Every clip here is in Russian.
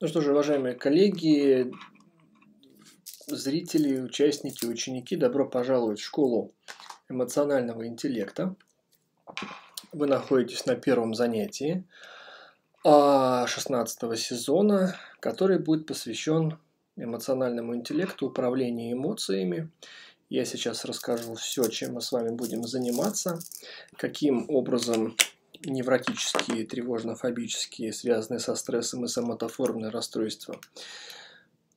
Ну что же, уважаемые коллеги, зрители, участники, ученики, добро пожаловать в школу эмоционального интеллекта. Вы находитесь на первом занятии 16 а, сезона, который будет посвящен эмоциональному интеллекту, управлению эмоциями. Я сейчас расскажу все, чем мы с вами будем заниматься, каким образом невротические, тревожно-фобические, связанные со стрессом и соматоформные расстройства,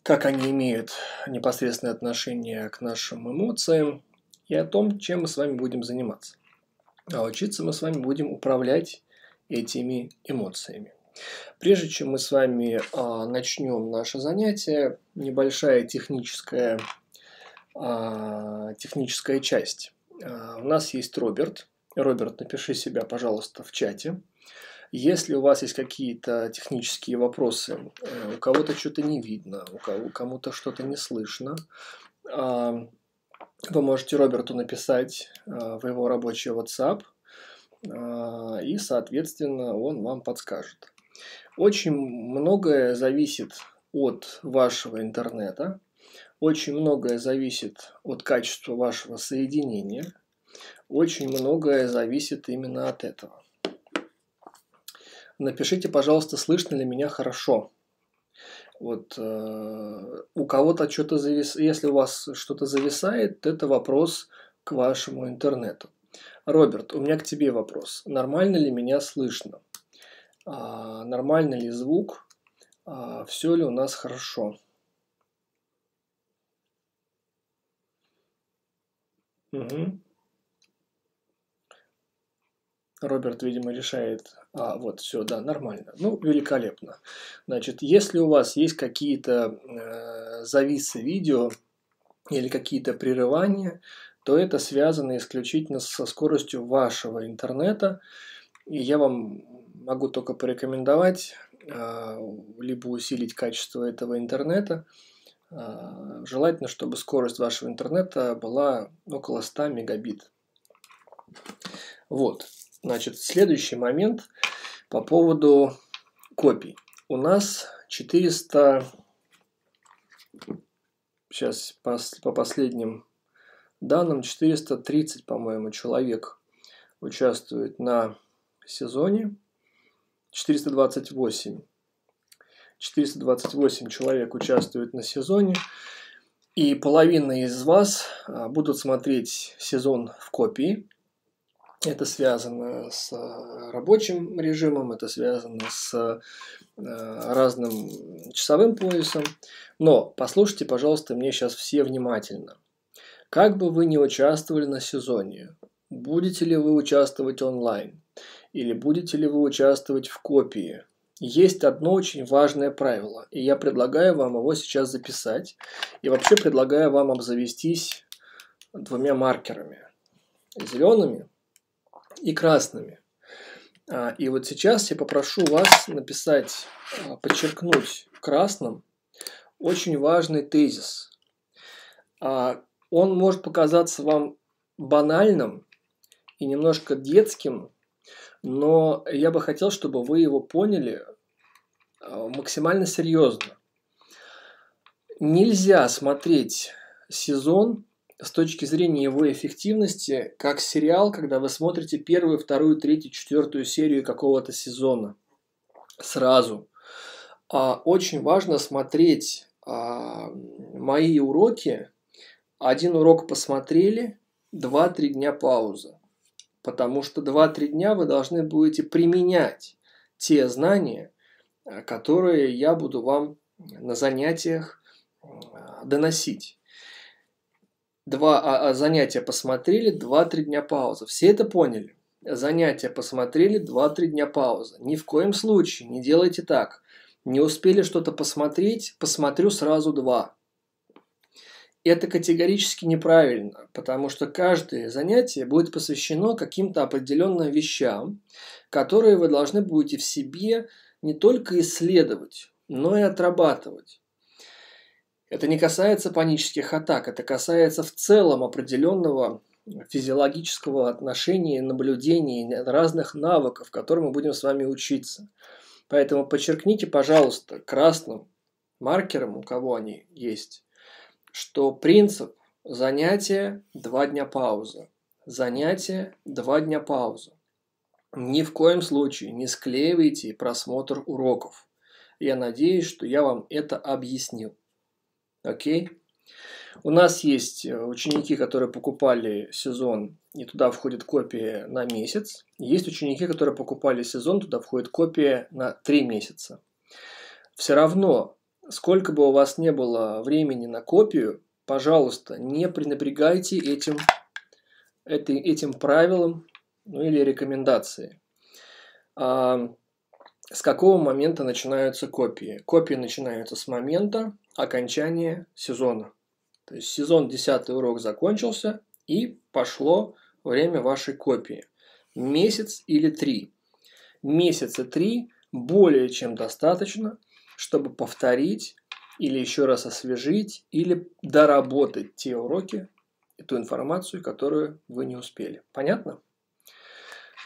как они имеют непосредственное отношение к нашим эмоциям и о том, чем мы с вами будем заниматься. А учиться мы с вами будем управлять этими эмоциями. Прежде чем мы с вами а, начнем наше занятие, небольшая техническая, а, техническая часть. А, у нас есть Роберт, Роберт, напиши себя, пожалуйста, в чате. Если у вас есть какие-то технические вопросы, э, у кого-то что-то не видно, у кого- кому-то что-то не слышно, а, вы можете Роберту написать э, в его рабочий WhatsApp, э, и, соответственно, он вам подскажет. Очень многое зависит от вашего интернета, очень многое зависит от качества вашего соединения – очень многое зависит именно от этого. Напишите, пожалуйста, слышно ли меня хорошо. Вот э, у кого-то что-то завис, если у вас что-то зависает, это вопрос к вашему интернету. Роберт, у меня к тебе вопрос. Нормально ли меня слышно? А, нормально ли звук? А, все ли у нас хорошо? Угу. Роберт, видимо, решает, а вот все, да, нормально. Ну, великолепно. Значит, если у вас есть какие-то э, зависы видео или какие-то прерывания, то это связано исключительно со скоростью вашего интернета. И я вам могу только порекомендовать э, либо усилить качество этого интернета, э, желательно, чтобы скорость вашего интернета была около 100 мегабит. Вот. Значит, следующий момент по поводу копий. У нас 400... Сейчас по последним данным 430, по-моему, человек участвует на сезоне. 428. 428 человек участвует на сезоне. И половина из вас а, будут смотреть сезон в копии. Это связано с э, рабочим режимом, это связано с э, разным часовым поясом. Но послушайте, пожалуйста, мне сейчас все внимательно. Как бы вы ни участвовали на сезоне, будете ли вы участвовать онлайн или будете ли вы участвовать в копии, есть одно очень важное правило, и я предлагаю вам его сейчас записать, и вообще предлагаю вам обзавестись двумя маркерами. Зелеными и красными. А, и вот сейчас я попрошу вас написать, а, подчеркнуть красным очень важный тезис. А, он может показаться вам банальным и немножко детским, но я бы хотел, чтобы вы его поняли максимально серьезно. Нельзя смотреть сезон с точки зрения его эффективности, как сериал, когда вы смотрите первую, вторую, третью, четвертую серию какого-то сезона сразу. а Очень важно смотреть а, мои уроки. Один урок посмотрели, 2-3 дня пауза. Потому что 2-3 дня вы должны будете применять те знания, э, которые я буду вам на занятиях доносить два а, а, занятия посмотрели, два-три дня паузы. Все это поняли. Занятия посмотрели, два-три дня паузы. Ни в коем случае не делайте так. Не успели что-то посмотреть, посмотрю сразу два. Это категорически неправильно, потому что каждое занятие будет посвящено каким-то определенным вещам, которые вы должны будете в себе не только исследовать, но и отрабатывать. Это не касается панических атак, это касается в целом определенного физиологического отношения, наблюдений, разных навыков, которые мы будем с вами учиться. Поэтому подчеркните, пожалуйста, красным маркером, у кого они есть, что принцип занятия – два дня пауза. Занятие – два дня пауза. Ни в коем случае не склеивайте просмотр уроков. Я надеюсь, что я вам это объяснил. Окей? У нас есть э, ученики, которые покупали сезон, и туда входит копия на месяц. Есть ученики, которые покупали сезон, туда входит копия на 3 месяца. Все равно, сколько бы у вас не было времени на копию, пожалуйста, не пренебрегайте этим, этой, этим правилом ну, или рекомендацией. А, с какого момента начинаются копии? Копии начинаются с момента, окончание сезона. То есть сезон 10 урок закончился и пошло время вашей копии. Месяц или три. Месяца три более чем достаточно, чтобы повторить или еще раз освежить или доработать те уроки и ту информацию, которую вы не успели. Понятно?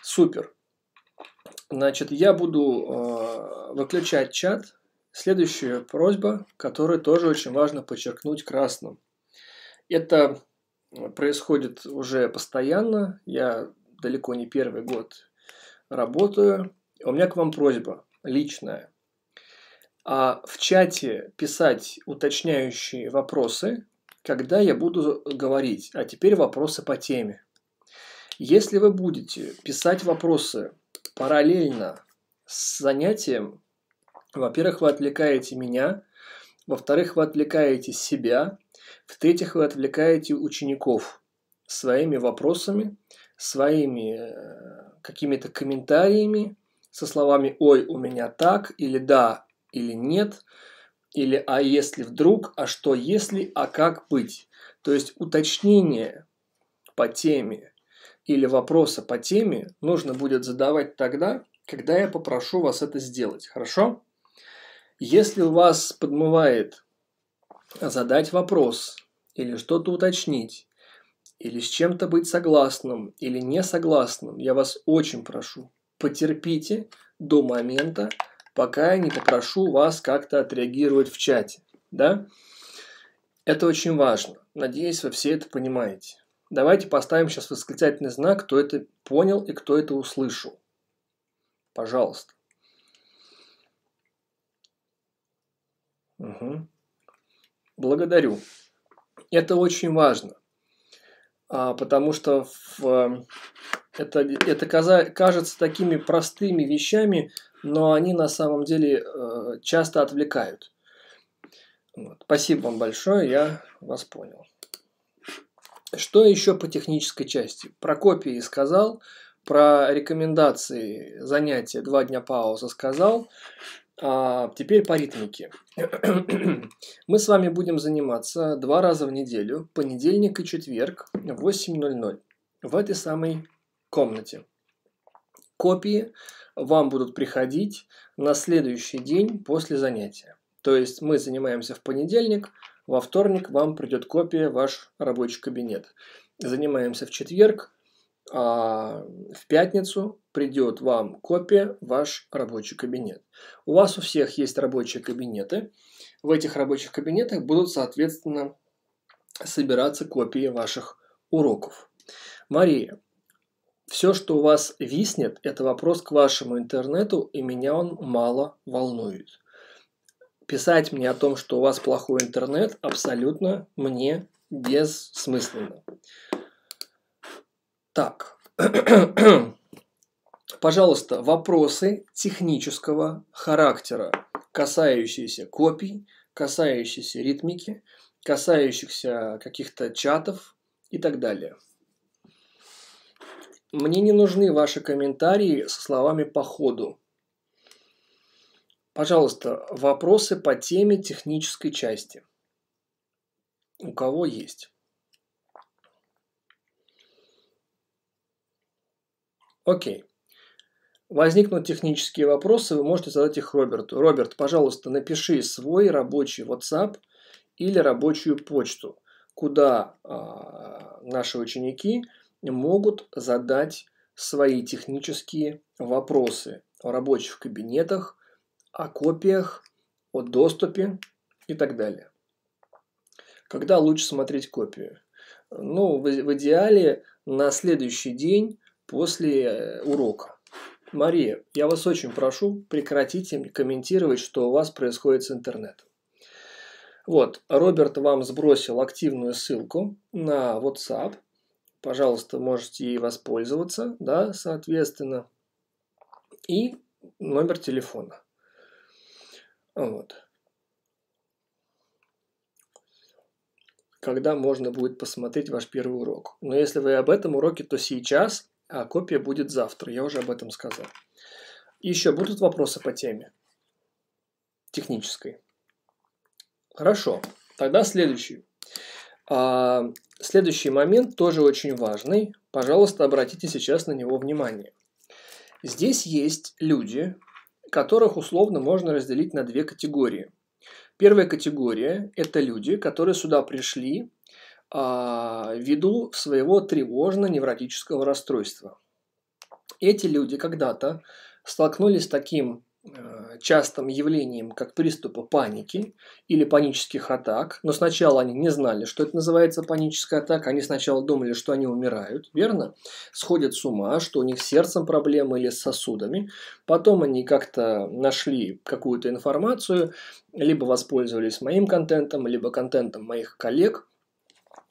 Супер. Значит, я буду э, выключать чат, Следующая просьба, которую тоже очень важно подчеркнуть красным. Это э, происходит уже постоянно. Я далеко не первый год работаю. У меня к вам просьба личная. А в чате писать уточняющие вопросы, когда я буду говорить. А теперь вопросы по теме. Если вы будете писать вопросы параллельно с занятием, во-первых, вы отвлекаете меня, во-вторых, вы отвлекаете себя, в-третьих, вы отвлекаете учеников своими вопросами, своими э, какими-то комментариями со словами «Ой, у меня так» или «Да» или «Нет» или «А если вдруг», «А что если», «А как быть». То есть уточнение по теме или вопроса по теме нужно будет задавать тогда, когда я попрошу вас это сделать. Хорошо? Если вас подмывает задать вопрос или что-то уточнить, или с чем-то быть согласным или не согласным, я вас очень прошу, потерпите до момента, пока я не попрошу вас как-то отреагировать в чате. Да? Это очень важно. Надеюсь, вы все это понимаете. Давайте поставим сейчас восклицательный знак, кто это понял и кто это услышал. Пожалуйста. Угу. Благодарю. Это очень важно, а, потому что в, это, это каза, кажется такими простыми вещами, но они на самом деле э, часто отвлекают. Вот. Спасибо вам большое, я вас понял. Что еще по технической части? Про копии сказал, про рекомендации занятия «Два дня пауза» сказал. А теперь по ритмике. Мы с вами будем заниматься два раза в неделю, понедельник и четверг в 8.00 в этой самой комнате. Копии вам будут приходить на следующий день после занятия. То есть мы занимаемся в понедельник, во вторник вам придет копия в ваш рабочий кабинет. Занимаемся в четверг, а в пятницу придет вам копия ваш рабочий кабинет. У вас у всех есть рабочие кабинеты. В этих рабочих кабинетах будут, соответственно, собираться копии ваших уроков. Мария, все, что у вас виснет, это вопрос к вашему интернету, и меня он мало волнует. Писать мне о том, что у вас плохой интернет, абсолютно мне бессмысленно. Так, пожалуйста, вопросы технического характера, касающиеся копий, касающиеся ритмики, касающихся каких-то чатов и так далее. Мне не нужны ваши комментарии со словами по ходу. Пожалуйста, вопросы по теме технической части. У кого есть? Окей. Возникнут технические вопросы, вы можете задать их Роберту. Роберт, пожалуйста, напиши свой рабочий WhatsApp или рабочую почту, куда э, наши ученики могут задать свои технические вопросы о рабочих кабинетах, о копиях, о доступе и так далее. Когда лучше смотреть копию? Ну, в, в идеале на следующий день после э, урока. Мария, я вас очень прошу, прекратите комментировать, что у вас происходит с интернетом. Вот, Роберт вам сбросил активную ссылку на WhatsApp. Пожалуйста, можете ей воспользоваться, да, соответственно. И номер телефона. Вот. Когда можно будет посмотреть ваш первый урок. Но если вы об этом уроке, то сейчас а копия будет завтра. Я уже об этом сказал. еще будут вопросы по теме технической. Хорошо, тогда следующий. А, следующий момент тоже очень важный. Пожалуйста, обратите сейчас на него внимание. Здесь есть люди, которых условно можно разделить на две категории. Первая категория – это люди, которые сюда пришли а, ввиду своего тревожно-невротического расстройства. Эти люди когда-то столкнулись с таким э, частым явлением, как приступы паники или панических атак, но сначала они не знали, что это называется паническая атака, они сначала думали, что они умирают, верно? Сходят с ума, что у них с сердцем проблемы или с сосудами. Потом они как-то нашли какую-то информацию, либо воспользовались моим контентом, либо контентом моих коллег –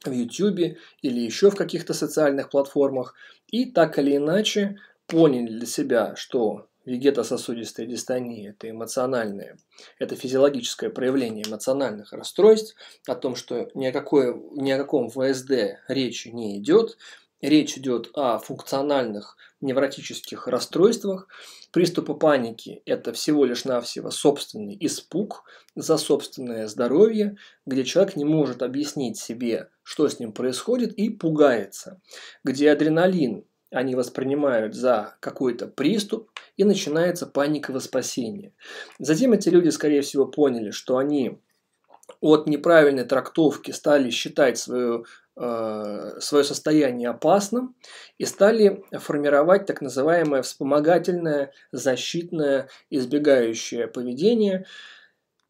в YouTube или еще в каких-то социальных платформах, и так или иначе поняли для себя, что вегетососудистая дистония – это эмоциональное, это физиологическое проявление эмоциональных расстройств, о том, что ни о, какой, ни о каком ВСД речи не идет, Речь идет о функциональных невротических расстройствах. Приступы паники – это всего лишь навсего собственный испуг за собственное здоровье, где человек не может объяснить себе, что с ним происходит, и пугается. Где адреналин они воспринимают за какой-то приступ, и начинается паниковое спасение. Затем эти люди, скорее всего, поняли, что они от неправильной трактовки стали считать свою Э, свое состояние опасным и стали формировать так называемое вспомогательное, защитное, избегающее поведение,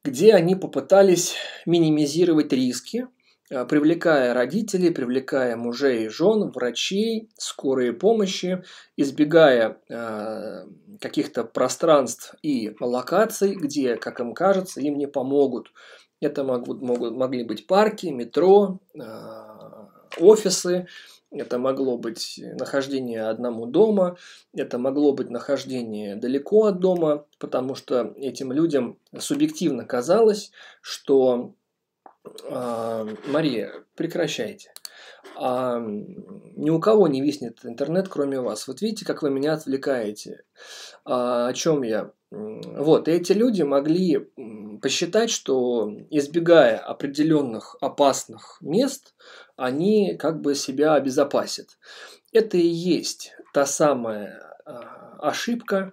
где они попытались минимизировать риски, э, привлекая родителей, привлекая мужей и жен, врачей, скорые помощи, избегая э, каких-то пространств и локаций, где, как им кажется, им не помогут. Это могут, могут, могли быть парки, метро, э, офисы, это могло быть нахождение одному дома, это могло быть нахождение далеко от дома, потому что этим людям субъективно казалось, что э, Мария, прекращайте. А, ни у кого не виснет интернет, кроме вас. Вот видите, как вы меня отвлекаете. А, о чем я? Вот, и эти люди могли посчитать, что избегая определенных опасных мест, они как бы себя обезопасят. Это и есть та самая а, ошибка,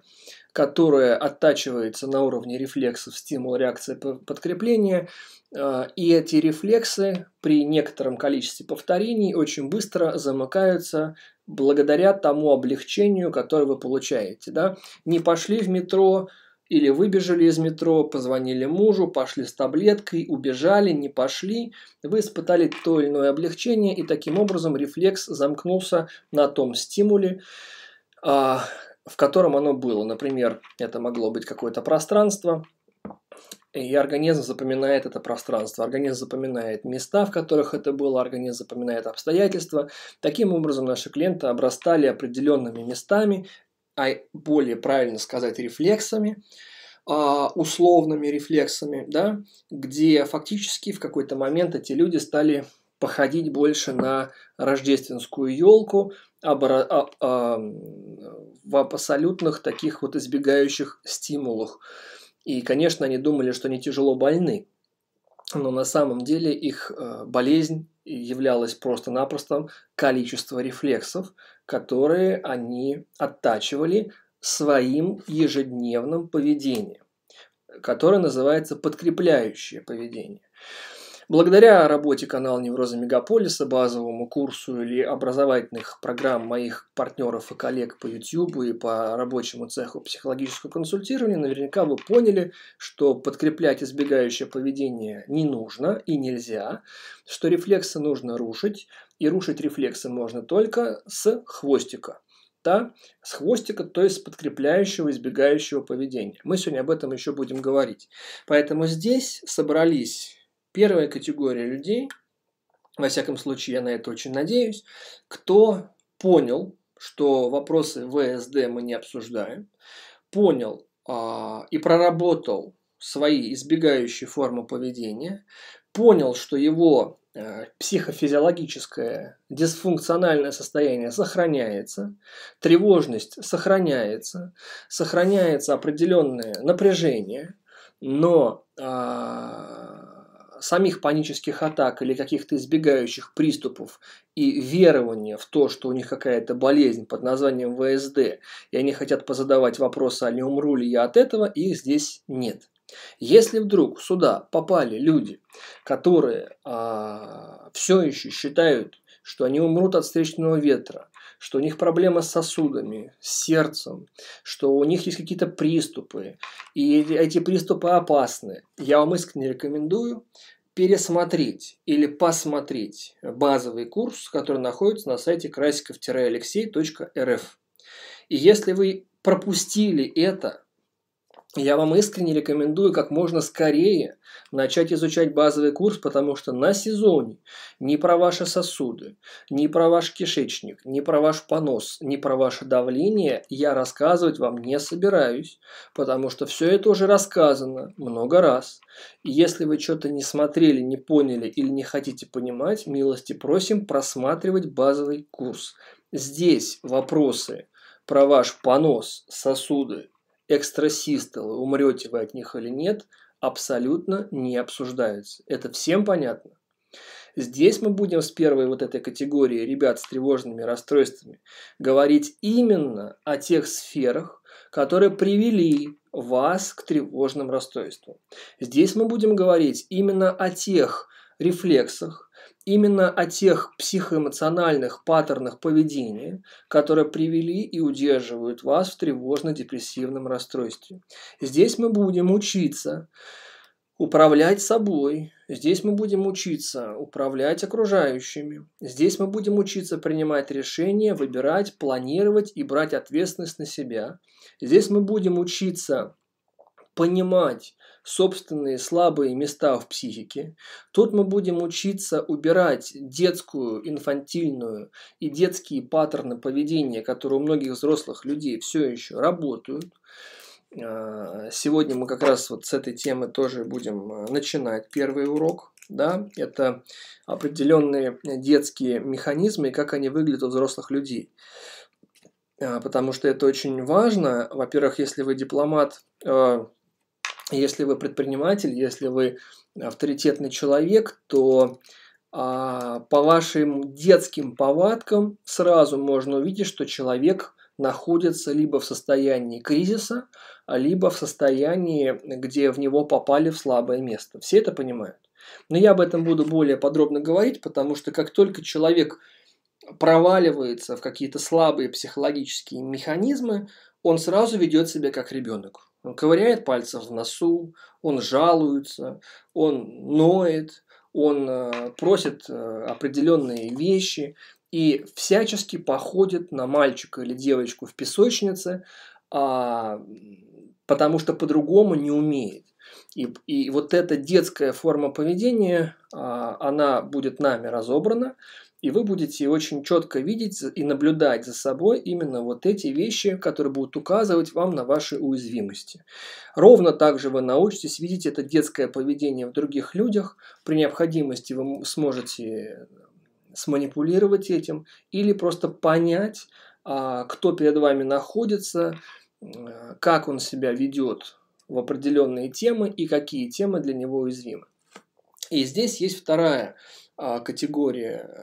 которая оттачивается на уровне рефлексов стимул, реакция, подкрепления. А, и эти рефлексы при некотором количестве повторений очень быстро замыкаются благодаря тому облегчению, которое вы получаете. Да? Не пошли в метро, или выбежали из метро, позвонили мужу, пошли с таблеткой, убежали, не пошли. Вы испытали то или иное облегчение, и таким образом рефлекс замкнулся на том стимуле, а, в котором оно было. Например, это могло быть какое-то пространство, и организм запоминает это пространство, организм запоминает места, в которых это было, организм запоминает обстоятельства. Таким образом, наши клиенты обрастали определенными местами, а более правильно сказать рефлексами, а, условными рефлексами, да, где фактически в какой-то момент эти люди стали походить больше на рождественскую елку, а, а, в абсолютных таких вот избегающих стимулах. И, конечно, они думали, что они тяжело больны, но на самом деле их э, болезнь являлась просто-напросто количество рефлексов, которые они оттачивали своим ежедневным поведением, которое называется подкрепляющее поведение. Благодаря работе канала «Невроза Мегаполиса», базовому курсу или образовательных программ моих партнеров и коллег по YouTube и по рабочему цеху психологического консультирования, наверняка вы поняли, что подкреплять избегающее поведение не нужно и нельзя, что рефлексы нужно рушить – и рушить рефлексы можно только с хвостика. Да? С хвостика, то есть с подкрепляющего, избегающего поведения. Мы сегодня об этом еще будем говорить. Поэтому здесь собрались первая категория людей, во всяком случае, я на это очень надеюсь, кто понял, что вопросы ВСД мы не обсуждаем, понял а, и проработал свои избегающие формы поведения, понял, что его Э, психофизиологическое дисфункциональное состояние сохраняется, тревожность сохраняется, сохраняется определенное напряжение, но а, самих панических атак или каких-то избегающих приступов и верования в то, что у них какая-то болезнь под названием ВСД, и они хотят позадавать вопросы, а не умру ли я от этого, их здесь нет. Если вдруг сюда попали люди, которые а, все еще считают, что они умрут от встречного ветра, что у них проблемы с сосудами, с сердцем, что у них есть какие-то приступы, и эти приступы опасны, я вам искренне рекомендую пересмотреть или посмотреть базовый курс, который находится на сайте красиков-алексей.рф. И если вы пропустили это, я вам искренне рекомендую как можно скорее начать изучать базовый курс, потому что на сезоне ни про ваши сосуды, ни про ваш кишечник, ни про ваш понос, ни про ваше давление я рассказывать вам не собираюсь, потому что все это уже рассказано много раз. И если вы что-то не смотрели, не поняли или не хотите понимать, милости просим просматривать базовый курс. Здесь вопросы про ваш понос, сосуды, экстрасистолы, умрете вы от них или нет, абсолютно не обсуждаются. Это всем понятно. Здесь мы будем с первой вот этой категории ребят с тревожными расстройствами говорить именно о тех сферах, которые привели вас к тревожным расстройствам. Здесь мы будем говорить именно о тех рефлексах, именно о тех психоэмоциональных паттернах поведения, которые привели и удерживают вас в тревожно-депрессивном расстройстве. Здесь мы будем учиться управлять собой, здесь мы будем учиться управлять окружающими, здесь мы будем учиться принимать решения, выбирать, планировать и брать ответственность на себя, здесь мы будем учиться понимать, собственные слабые места в психике. Тут мы будем учиться убирать детскую, инфантильную и детские паттерны поведения, которые у многих взрослых людей все еще работают. А, сегодня мы как раз вот с этой темы тоже будем а, начинать первый урок. Да? Это определенные детские механизмы и как они выглядят у взрослых людей а, потому что это очень важно. Во-первых, если вы дипломат, если вы предприниматель, если вы авторитетный человек, то а, по вашим детским повадкам сразу можно увидеть, что человек находится либо в состоянии кризиса, либо в состоянии, где в него попали в слабое место. Все это понимают. Но я об этом буду более подробно говорить, потому что как только человек проваливается в какие-то слабые психологические механизмы, он сразу ведет себя как ребенок. Он ковыряет пальцем в носу, он жалуется, он ноет, он э, просит э, определенные вещи и всячески походит на мальчика или девочку в песочнице, э, потому что по-другому не умеет. И, и вот эта детская форма поведения, а, она будет нами разобрана, и вы будете очень четко видеть и наблюдать за собой именно вот эти вещи, которые будут указывать вам на ваши уязвимости. Ровно так же вы научитесь видеть это детское поведение в других людях. При необходимости вы сможете э, сманипулировать этим или просто понять, а, кто перед вами находится, э, как он себя ведет в определенные темы и какие темы для него уязвимы. И здесь есть вторая а, категория э,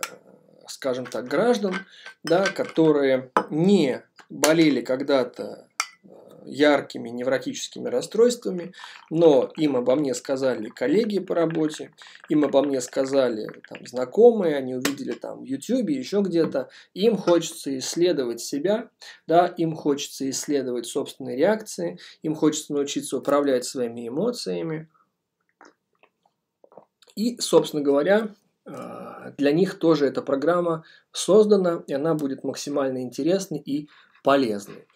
скажем так, граждан, да, которые не болели когда-то э, яркими невротическими расстройствами, но им обо мне сказали коллеги по работе, им обо мне сказали там, знакомые, они увидели там в YouTube, еще где-то, им хочется исследовать себя, да, им хочется исследовать собственные реакции, им хочется научиться управлять своими эмоциями. И, собственно говоря, Э, для них тоже эта программа создана, и она будет максимально интересной и полезной.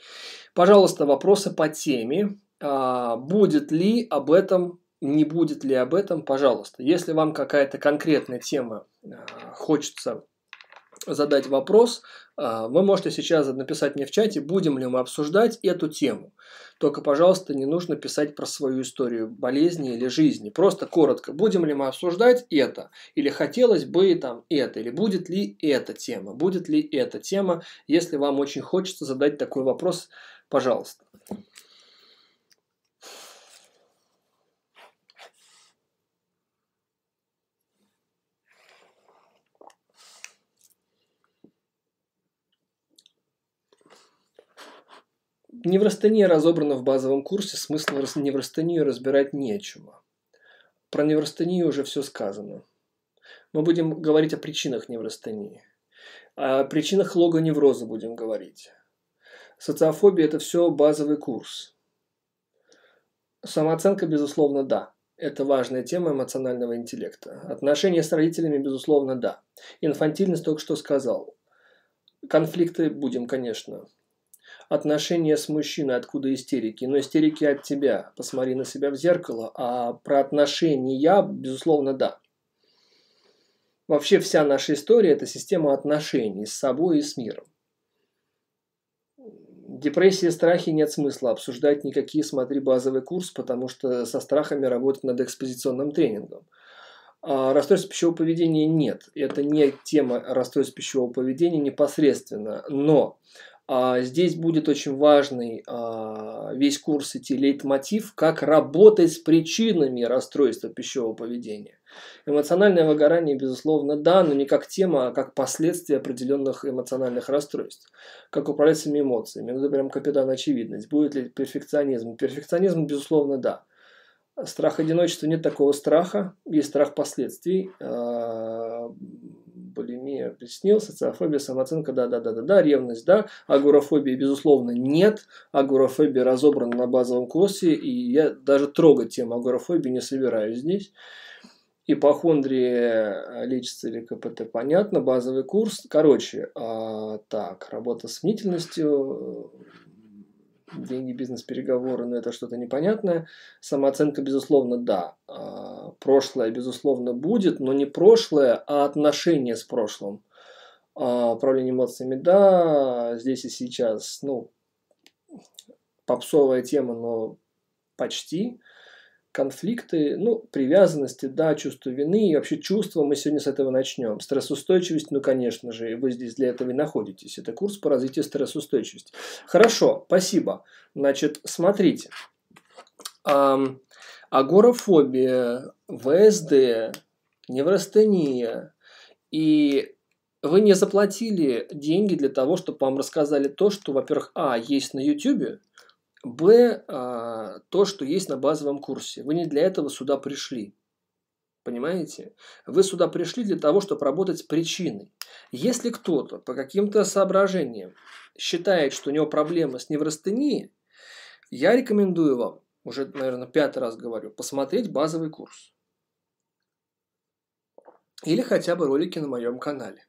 Пожалуйста, вопросы по теме. А, будет ли об этом, не будет ли об этом, пожалуйста. Если вам какая-то конкретная тема э, хочется задать вопрос, а, вы можете сейчас написать мне в чате, будем ли мы обсуждать эту тему. Только, пожалуйста, не нужно писать про свою историю болезни или жизни. Просто коротко, будем ли мы обсуждать это? Или хотелось бы там это? Или будет ли эта тема? Будет ли эта тема? Если вам очень хочется задать такой вопрос, пожалуйста. Неврастения разобрана в базовом курсе, смысла неврастению разбирать нечего. Про неврастению уже все сказано. Мы будем говорить о причинах неврастении. О причинах логоневроза будем говорить. Социофобия – это все базовый курс. Самооценка, безусловно, да. Это важная тема эмоционального интеллекта. Отношения с родителями, безусловно, да. Инфантильность только что сказал. Конфликты будем, конечно, отношения с мужчиной, откуда истерики. Но истерики от тебя. Посмотри на себя в зеркало. А про отношения, безусловно, да. Вообще вся наша история – это система отношений с собой и с миром. Депрессии, страхи нет смысла обсуждать никакие, смотри, базовый курс, потому что со страхами работать над экспозиционным тренингом. А расстройств пищевого поведения нет. Это не тема расстройств пищевого поведения непосредственно. Но а, здесь будет очень важный а, весь курс идти лейтмотив, как работать с причинами расстройства пищевого поведения. Эмоциональное выгорание, безусловно, да, но не как тема, а как последствия определенных эмоциональных расстройств. Как управлять своими эмоциями. Ну, это прям капитан очевидность. Будет ли перфекционизм? Перфекционизм, безусловно, да. Страх одиночества нет такого страха, есть страх последствий а, булимия, приснил, социофобия, самооценка, да-да-да-да-да, ревность, да, агорафобии, безусловно, нет, агорафобия разобрана на базовом курсе, и я даже трогать тему агорафобии не собираюсь здесь. Ипохондрия э, лечится или КПТ, понятно, базовый курс. Короче, а, так, работа с мнительностью, деньги, бизнес, переговоры, но это что-то непонятное. Самооценка, безусловно, да. А, прошлое, безусловно, будет, но не прошлое, а отношение с прошлым. А, управление эмоциями, да, здесь и сейчас, ну, попсовая тема, но почти конфликты, ну, привязанности, да, чувство вины и вообще чувства, мы сегодня с этого начнем. Стрессоустойчивость, ну, конечно же, вы здесь для этого и находитесь. Это курс по развитию стрессоустойчивости. Хорошо, спасибо. Значит, смотрите. Эм, агорафобия, ВСД, неврастения и вы не заплатили деньги для того, чтобы вам рассказали то, что, во-первых, а, есть на YouTube, Б а, – то, что есть на базовом курсе. Вы не для этого сюда пришли. Понимаете? Вы сюда пришли для того, чтобы работать с причиной. Если кто-то по каким-то соображениям считает, что у него проблемы с неврастенией, я рекомендую вам, уже, наверное, пятый раз говорю, посмотреть базовый курс. Или хотя бы ролики на моем канале.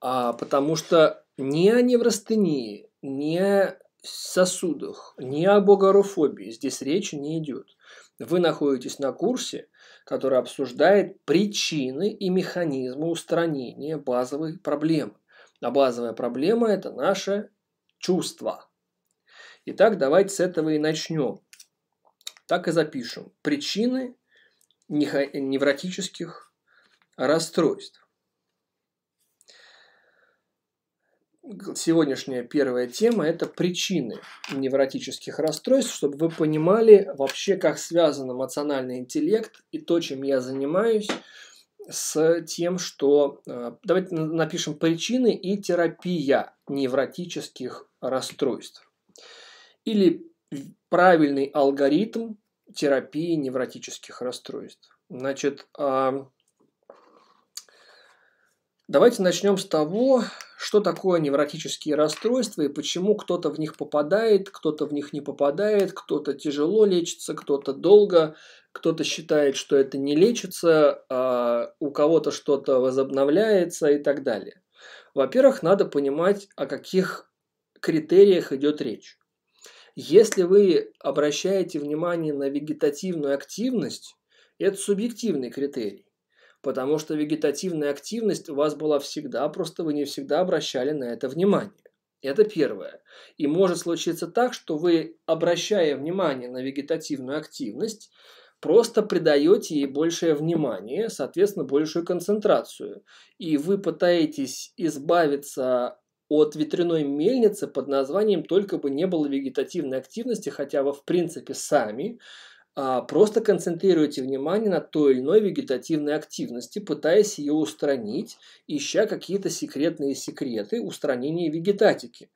А, потому что не о неврастении, ни сосудах, Не о богорофобии здесь речи не идет. Вы находитесь на курсе, который обсуждает причины и механизмы устранения базовой проблемы. А базовая проблема – это наше чувство. Итак, давайте с этого и начнем. Так и запишем. Причины невротических расстройств. сегодняшняя первая тема – это причины невротических расстройств, чтобы вы понимали вообще, как связан эмоциональный интеллект и то, чем я занимаюсь, с тем, что… Э, давайте напишем «причины и терапия невротических расстройств». Или правильный алгоритм терапии невротических расстройств. Значит, а, Давайте начнем с того, что такое невротические расстройства и почему кто-то в них попадает, кто-то в них не попадает, кто-то тяжело лечится, кто-то долго, кто-то считает, что это не лечится, а у кого-то что-то возобновляется и так далее. Во-первых, надо понимать, о каких критериях идет речь. Если вы обращаете внимание на вегетативную активность, это субъективный критерий потому что вегетативная активность у вас была всегда, просто вы не всегда обращали на это внимание. Это первое. И может случиться так, что вы, обращая внимание на вегетативную активность, просто придаете ей большее внимание, соответственно, большую концентрацию. И вы пытаетесь избавиться от ветряной мельницы под названием «Только бы не было вегетативной активности», хотя вы, в принципе, сами а, просто концентрируйте внимание на той или иной вегетативной активности, пытаясь ее устранить, ища какие-то секретные секреты устранения вегетатики.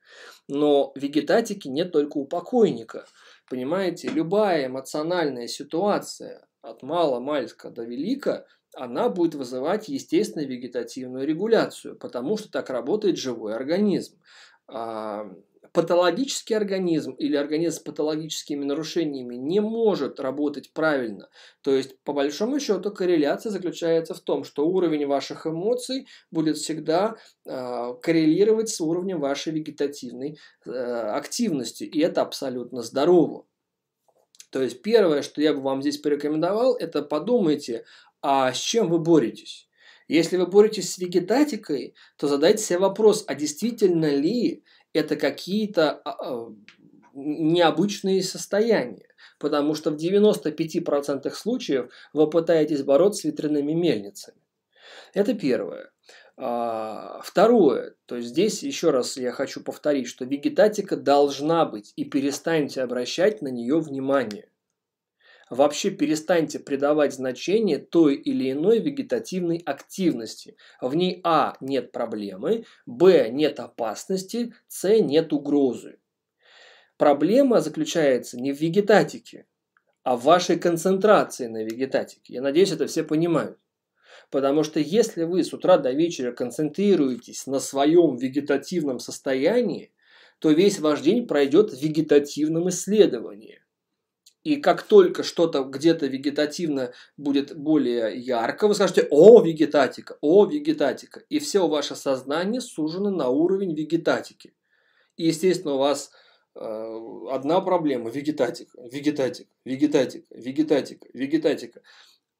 Но вегетатики нет только у покойника. Понимаете, любая эмоциональная ситуация от мало-мальска до велика, она будет вызывать естественную вегетативную регуляцию, потому что так работает живой организм. А, патологический организм или организм с патологическими нарушениями не может работать правильно. То есть, по большому счету, корреляция заключается в том, что уровень ваших эмоций будет всегда э, коррелировать с уровнем вашей вегетативной э, активности. И это абсолютно здорово. То есть первое, что я бы вам здесь порекомендовал, это подумайте, а с чем вы боретесь. Если вы боретесь с вегетатикой, то задайте себе вопрос, а действительно ли это какие-то а, а, необычные состояния, потому что в 95% случаев вы пытаетесь бороться с ветряными мельницами. Это первое. А, второе, то есть здесь еще раз я хочу повторить, что вегетатика должна быть, и перестаньте обращать на нее внимание. Вообще перестаньте придавать значение той или иной вегетативной активности. В ней а. нет проблемы, б. нет опасности, с. нет угрозы. Проблема заключается не в вегетатике, а в вашей концентрации на вегетатике. Я надеюсь, это все понимают. Потому что если вы с утра до вечера концентрируетесь на своем вегетативном состоянии, то весь ваш день пройдет в вегетативном исследовании. И как только что-то где-то вегетативно будет более ярко, вы скажете «О, вегетатика! О, вегетатика!» И все ваше сознание сужено на уровень вегетатики. И, естественно, у вас э, одна проблема – вегетатика, вегетатика, вегетатика, вегетатика, вегетатика.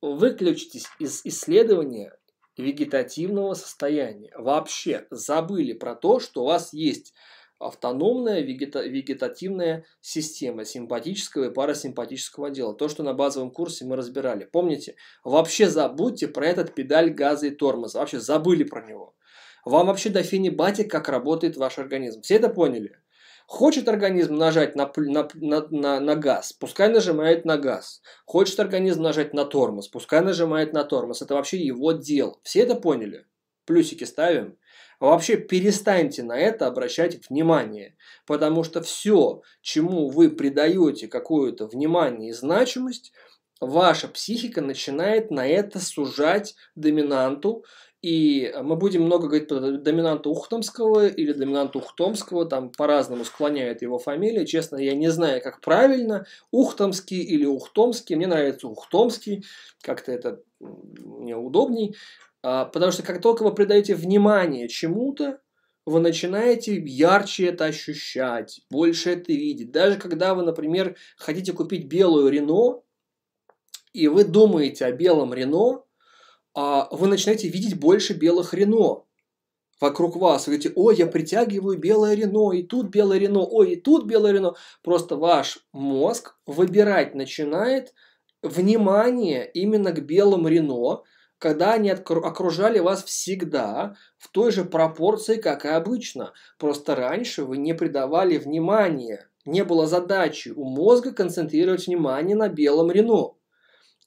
Выключитесь из исследования вегетативного состояния. Вообще забыли про то, что у вас есть – автономная вегета вегетативная система симпатического и парасимпатического отдела. То, что на базовом курсе мы разбирали. Помните? Вообще забудьте про этот педаль газа и тормоза. Вообще забыли про него. Вам вообще до финибати, как работает ваш организм. Все это поняли? Хочет организм нажать на, на, на, на, на газ, пускай нажимает на газ. Хочет организм нажать на тормоз, пускай нажимает на тормоз. Это вообще его дело. Все это поняли? Плюсики ставим. Вообще перестаньте на это обращать внимание, потому что все, чему вы придаете какое-то внимание и значимость, ваша психика начинает на это сужать доминанту, и мы будем много говорить про доминанта Ухтомского или доминанта Ухтомского, там по-разному склоняет его фамилия. Честно, я не знаю, как правильно, Ухтомский или Ухтомский. Мне нравится Ухтомский, как-то это мне удобней. А, потому что как только вы придаете внимание чему-то, вы начинаете ярче это ощущать, больше это видеть. Даже когда вы, например, хотите купить белую Рено, и вы думаете о белом Рено, а, вы начинаете видеть больше белых Рено вокруг вас. Вы говорите, ой, я притягиваю белое Рено, и тут белое Рено, ой, и тут белое Рено. Просто ваш мозг выбирать начинает внимание именно к белым Рено, когда они окружали вас всегда в той же пропорции, как и обычно. Просто раньше вы не придавали внимания, не было задачи у мозга концентрировать внимание на белом Рено.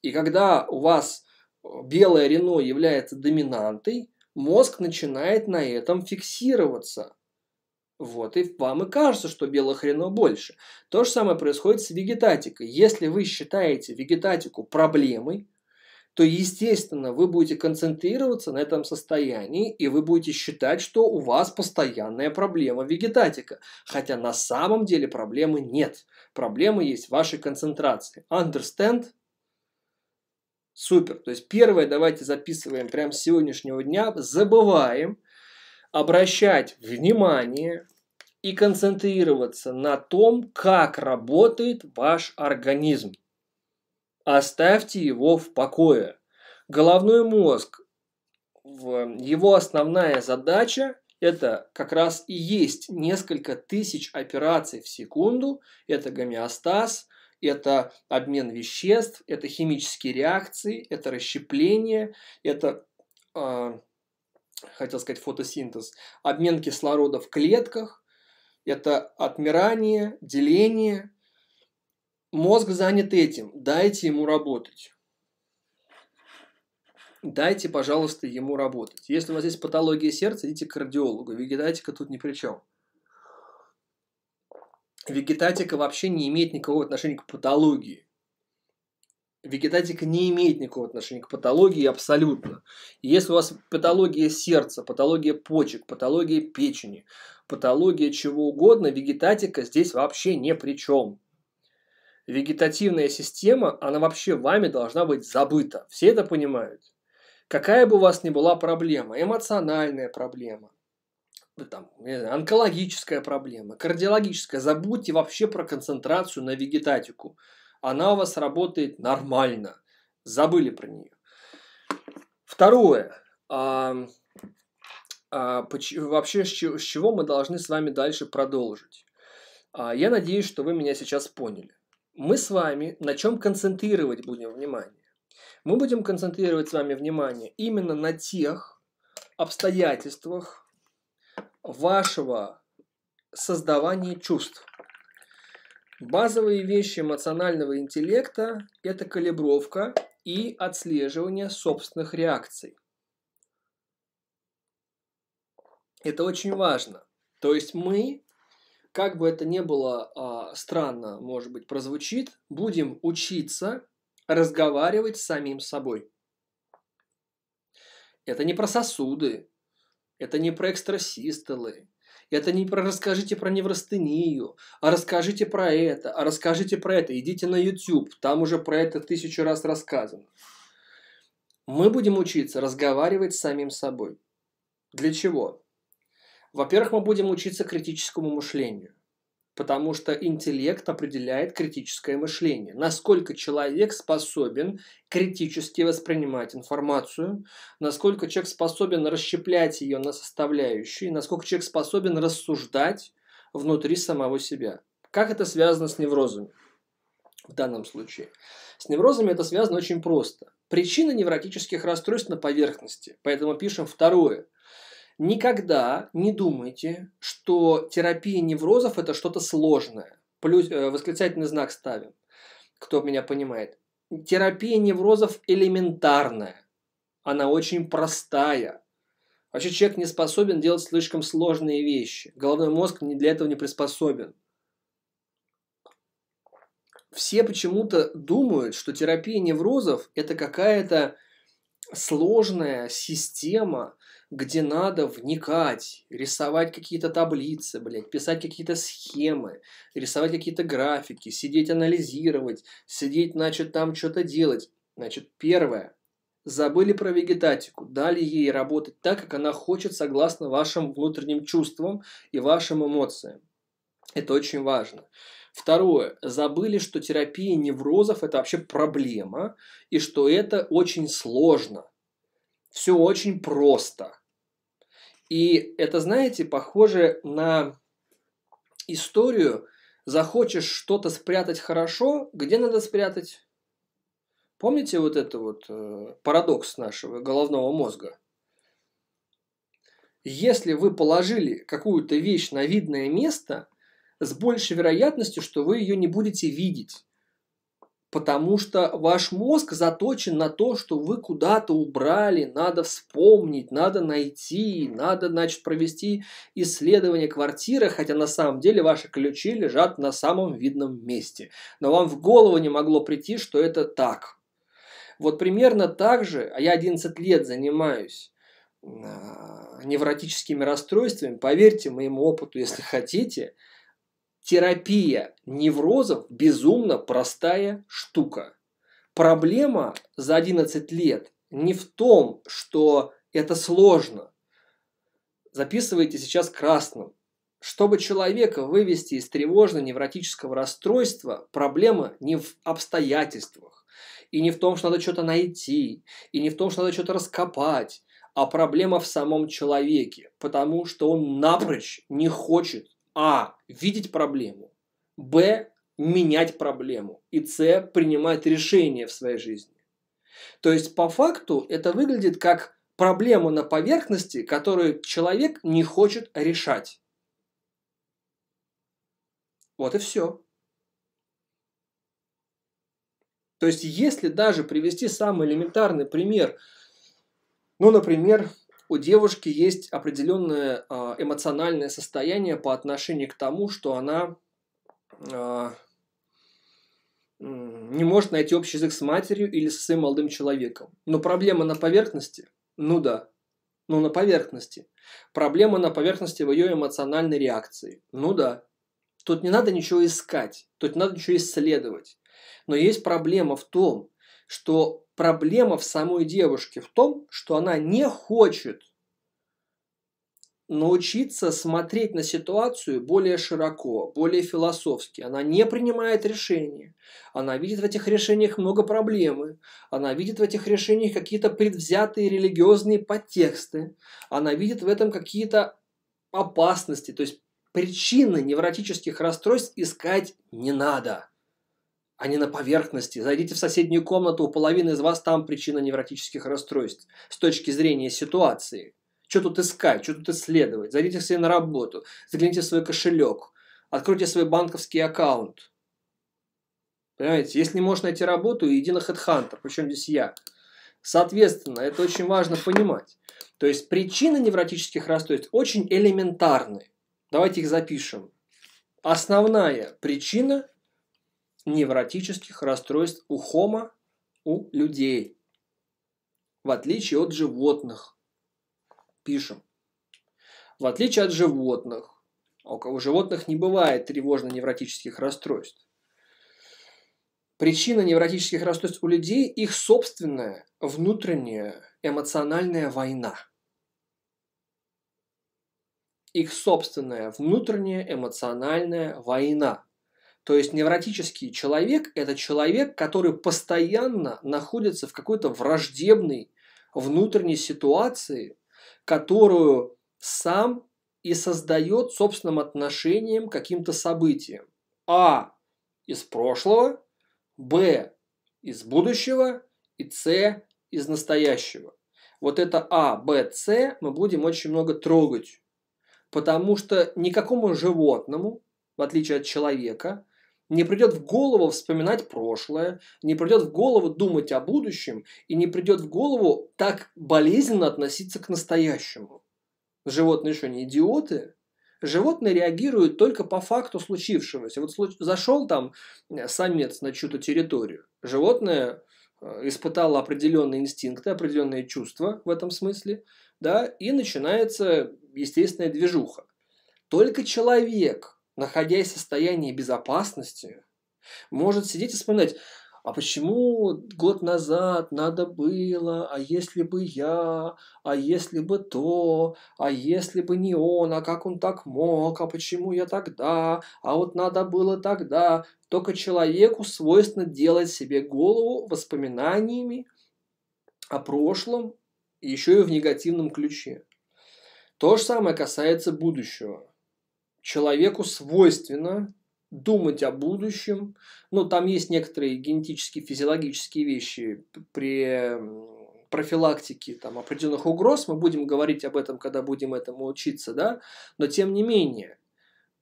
И когда у вас э, белое Рено является доминантой, мозг начинает на этом фиксироваться. Вот и вам и кажется, что белых Рено больше. То же самое происходит с вегетатикой. Если вы считаете вегетатику проблемой, то, естественно, вы будете концентрироваться на этом состоянии, и вы будете считать, что у вас постоянная проблема вегетатика. Хотя на самом деле проблемы нет. Проблема есть в вашей концентрации. Understand? Супер. То есть первое давайте записываем прямо с сегодняшнего дня. Забываем обращать внимание и концентрироваться на том, как работает ваш организм. Оставьте его в покое. Головной мозг, его основная задача это как раз и есть несколько тысяч операций в секунду. Это гомеостаз, это обмен веществ, это химические реакции, это расщепление, это, э, хотел сказать, фотосинтез, обмен кислорода в клетках, это отмирание, деление, Мозг занят этим. Дайте ему работать. Дайте, пожалуйста, ему работать. Если у вас есть патология сердца, идите к кардиологу. Вегетатика тут ни при чем. Вегетатика вообще не имеет никакого отношения к патологии. Вегетатика не имеет никакого отношения к патологии абсолютно. И если у вас патология сердца, патология почек, патология печени, патология чего угодно, вегетатика здесь вообще ни при чем вегетативная система, она вообще вами должна быть забыта. Все это понимают. Какая бы у вас ни была проблема, эмоциональная проблема, там, не знаю, онкологическая проблема, кардиологическая, забудьте вообще про концентрацию на вегетатику. Она у вас работает нормально. Забыли про нее. Второе. А, а, вообще, с чего мы должны с вами дальше продолжить? А, я надеюсь, что вы меня сейчас поняли мы с вами на чем концентрировать будем внимание? Мы будем концентрировать с вами внимание именно на тех обстоятельствах вашего создавания чувств. Базовые вещи эмоционального интеллекта – это калибровка и отслеживание собственных реакций. Это очень важно. То есть мы как бы это ни было э, странно, может быть, прозвучит, будем учиться разговаривать с самим собой. Это не про сосуды, это не про экстрасистолы, это не про расскажите про неврастению, а расскажите про это, а расскажите про это. Идите на YouTube, там уже про это тысячу раз рассказано. Мы будем учиться разговаривать с самим собой. Для чего? Во-первых, мы будем учиться критическому мышлению, потому что интеллект определяет критическое мышление. Насколько человек способен критически воспринимать информацию, насколько человек способен расщеплять ее на составляющие, насколько человек способен рассуждать внутри самого себя. Как это связано с неврозами в данном случае? С неврозами это связано очень просто. Причина невротических расстройств на поверхности, поэтому пишем второе – Никогда не думайте, что терапия неврозов это что-то сложное. Плюс э, восклицательный знак ставим, кто меня понимает. Терапия неврозов элементарная. Она очень простая. Вообще человек не способен делать слишком сложные вещи. Головной мозг для этого не приспособен. Все почему-то думают, что терапия неврозов это какая-то сложная система, где надо вникать, рисовать какие-то таблицы, блядь, писать какие-то схемы, рисовать какие-то графики, сидеть анализировать, сидеть, значит, там что-то делать. Значит, первое. Забыли про вегетатику, дали ей работать так, как она хочет, согласно вашим внутренним чувствам и вашим эмоциям. Это очень важно. Второе. Забыли, что терапия неврозов – это вообще проблема, и что это очень сложно. Все очень просто. И это, знаете, похоже на историю, захочешь что-то спрятать хорошо, где надо спрятать? Помните вот это вот э, парадокс нашего головного мозга? Если вы положили какую-то вещь на видное место, с большей вероятностью, что вы ее не будете видеть. Потому что ваш мозг заточен на то, что вы куда-то убрали, надо вспомнить, надо найти, надо, значит, провести исследование квартиры, хотя на самом деле ваши ключи лежат на самом видном месте. Но вам в голову не могло прийти, что это так. Вот примерно так же, а я 11 лет занимаюсь а, невротическими расстройствами, поверьте моему опыту, если хотите – терапия неврозов безумно простая штука. Проблема за 11 лет не в том, что это сложно. Записывайте сейчас красным. Чтобы человека вывести из тревожно-невротического расстройства, проблема не в обстоятельствах, и не в том, что надо что-то найти, и не в том, что надо что-то раскопать, а проблема в самом человеке, потому что он напрочь не хочет а. Видеть проблему. Б. Менять проблему. И С. Принимать решение в своей жизни. То есть по факту это выглядит как проблема на поверхности, которую человек не хочет решать. Вот и все. То есть, если даже привести самый элементарный пример, ну, например, у девушки есть определенное а, эмоциональное состояние по отношению к тому, что она а, не может найти общий язык с матерью или со своим молодым человеком. Но проблема на поверхности? Ну да. Ну на поверхности. Проблема на поверхности в ее эмоциональной реакции. Ну да. Тут не надо ничего искать, тут не надо ничего исследовать. Но есть проблема в том, что проблема в самой девушке в том, что она не хочет научиться смотреть на ситуацию более широко, более философски. Она не принимает решения. Она видит в этих решениях много проблемы. Она видит в этих решениях какие-то предвзятые религиозные подтексты. Она видит в этом какие-то опасности. То есть причины невротических расстройств искать не надо а не на поверхности. Зайдите в соседнюю комнату, у половины из вас там причина невротических расстройств с точки зрения ситуации. Что тут искать, что тут исследовать? Зайдите к себе на работу, загляните в свой кошелек, откройте свой банковский аккаунт. Понимаете, если не можешь найти работу, иди на HeadHunter, причем здесь я. Соответственно, это очень важно понимать. То есть причины невротических расстройств очень элементарны. Давайте их запишем. Основная причина невротических расстройств у хома, у людей, в отличие от животных. Пишем. В отличие от животных, а у животных не бывает тревожно-невротических расстройств. Причина невротических расстройств у людей – их собственная внутренняя эмоциональная война. Их собственная внутренняя эмоциональная война – то есть невротический человек – это человек, который постоянно находится в какой-то враждебной внутренней ситуации, которую сам и создает собственным отношением к каким-то событиям. А из прошлого, Б из будущего и С из настоящего. Вот это А, Б, С мы будем очень много трогать, потому что никакому животному, в отличие от человека, не придет в голову вспоминать прошлое, не придет в голову думать о будущем и не придет в голову так болезненно относиться к настоящему. Животные еще не идиоты? Животные реагируют только по факту случившегося. Вот случ... зашел там э, самец на чью-то территорию. Животное э, испытало определенные инстинкты, определенные чувства в этом смысле, да, и начинается естественная движуха. Только человек находясь в состоянии безопасности, может сидеть и вспоминать, а почему год назад надо было, а если бы я, а если бы то, а если бы не он, а как он так мог, а почему я тогда, а вот надо было тогда. Только человеку свойственно делать себе голову воспоминаниями о прошлом, еще и в негативном ключе. То же самое касается будущего человеку свойственно думать о будущем. Ну, там есть некоторые генетические, физиологические вещи при профилактике там, определенных угроз. Мы будем говорить об этом, когда будем этому учиться, да? Но тем не менее,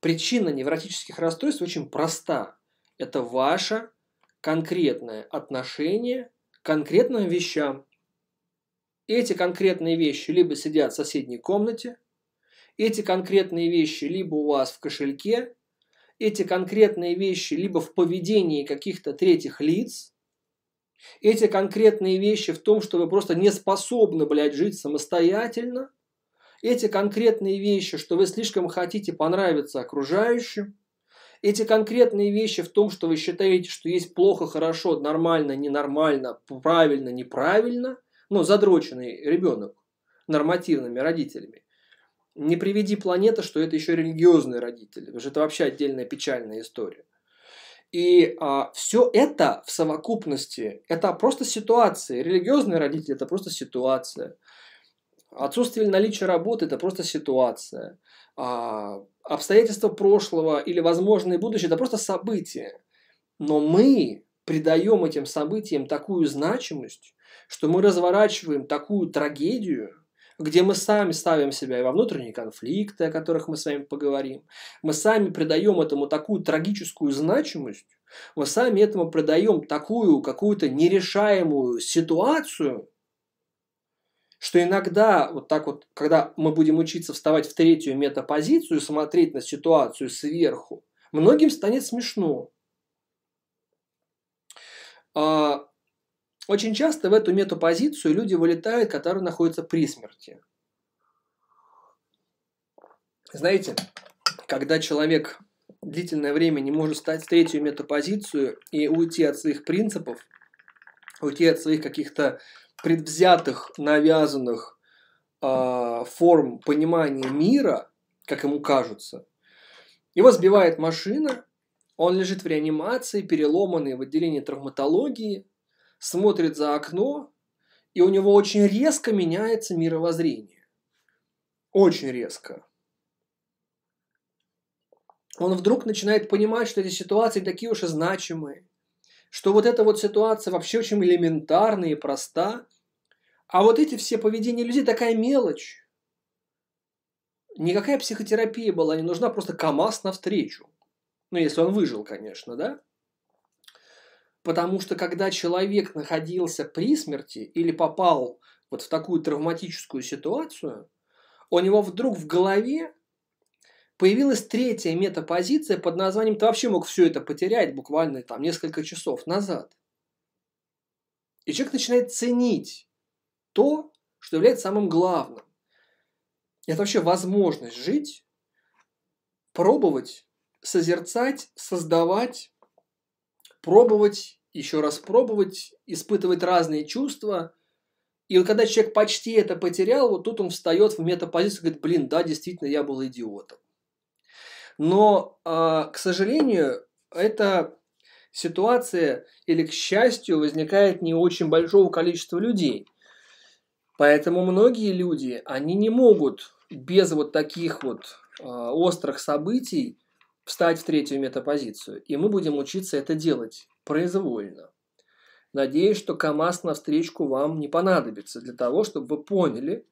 причина невротических расстройств очень проста. Это ваше конкретное отношение к конкретным вещам. Эти конкретные вещи либо сидят в соседней комнате – эти конкретные вещи либо у вас в кошельке, эти конкретные вещи либо в поведении каких-то третьих лиц, эти конкретные вещи в том, что вы просто не способны, блядь, жить самостоятельно, эти конкретные вещи, что вы слишком хотите понравиться окружающим, эти конкретные вещи в том, что вы считаете, что есть плохо, хорошо, нормально, ненормально, правильно, неправильно, но ну, задроченный ребенок нормативными родителями. Не приведи планета, что это еще религиозные родители, потому что это вообще отдельная печальная история. И а, все это в совокупности, это просто ситуация. Религиозные родители – это просто ситуация. Отсутствие или наличие работы – это просто ситуация. А, обстоятельства прошлого или возможное будущее – это просто события. Но мы придаем этим событиям такую значимость, что мы разворачиваем такую трагедию, где мы сами ставим себя и во внутренние конфликты, о которых мы с вами поговорим. Мы сами придаем этому такую трагическую значимость, мы сами этому придаем такую какую-то нерешаемую ситуацию, что иногда вот так вот, когда мы будем учиться вставать в третью метапозицию, смотреть на ситуацию сверху, многим станет смешно. А, очень часто в эту метапозицию люди вылетают, которые находятся при смерти. Знаете, когда человек длительное время не может стать в третью метапозицию и уйти от своих принципов, уйти от своих каких-то предвзятых, навязанных э, форм понимания мира, как ему кажется, его сбивает машина, он лежит в реанимации, переломанный в отделении травматологии, смотрит за окно, и у него очень резко меняется мировоззрение. Очень резко. Он вдруг начинает понимать, что эти ситуации такие уж и значимые, что вот эта вот ситуация вообще очень элементарная и проста, а вот эти все поведения людей такая мелочь. Никакая психотерапия была не нужна, просто КАМАЗ навстречу. Ну, если он выжил, конечно, да? Потому что когда человек находился при смерти или попал вот в такую травматическую ситуацию, у него вдруг в голове появилась третья метапозиция под названием «Ты вообще мог все это потерять буквально там несколько часов назад». И человек начинает ценить то, что является самым главным. Это вообще возможность жить, пробовать, созерцать, создавать, пробовать еще раз пробовать, испытывать разные чувства. И вот когда человек почти это потерял, вот тут он встает в метапозицию и говорит, блин, да, действительно, я был идиотом. Но, а, к сожалению, эта ситуация, или, к счастью, возникает не очень большого количества людей. Поэтому многие люди, они не могут без вот таких вот а, острых событий встать в третью метапозицию. И мы будем учиться это делать произвольно. Надеюсь, что КАМАЗ навстречку вам не понадобится для того, чтобы вы поняли.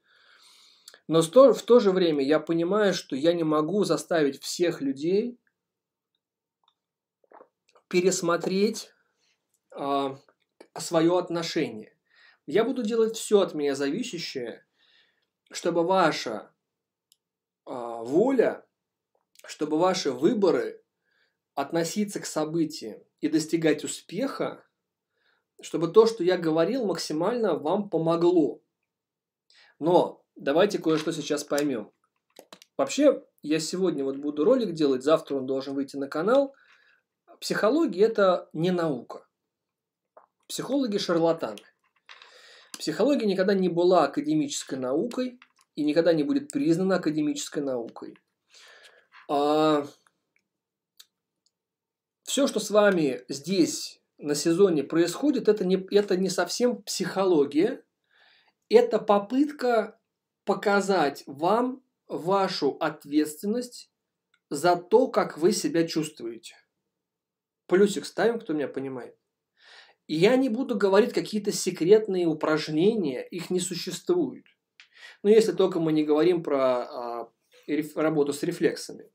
Но в то же время я понимаю, что я не могу заставить всех людей пересмотреть а, свое отношение. Я буду делать все от меня зависящее, чтобы ваша а, воля, чтобы ваши выборы относиться к событиям и достигать успеха, чтобы то, что я говорил, максимально вам помогло. Но давайте кое-что сейчас поймем. Вообще, я сегодня вот буду ролик делать, завтра он должен выйти на канал. Психология – это не наука. Психологи – шарлатаны. Психология никогда не была академической наукой и никогда не будет признана академической наукой. А все, что с вами здесь на сезоне происходит, это не, это не совсем психология, это попытка показать вам вашу ответственность за то, как вы себя чувствуете. Плюсик ставим, кто меня понимает. я не буду говорить какие-то секретные упражнения, их не существует. Но если только мы не говорим про а, работу с рефлексами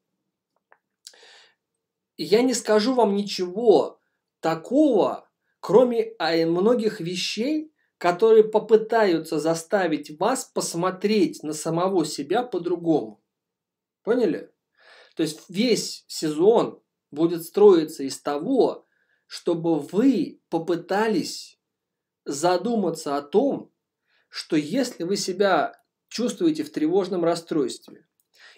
я не скажу вам ничего такого, кроме а, многих вещей, которые попытаются заставить вас посмотреть на самого себя по-другому. Поняли? То есть весь сезон будет строиться из того, чтобы вы попытались задуматься о том, что если вы себя чувствуете в тревожном расстройстве,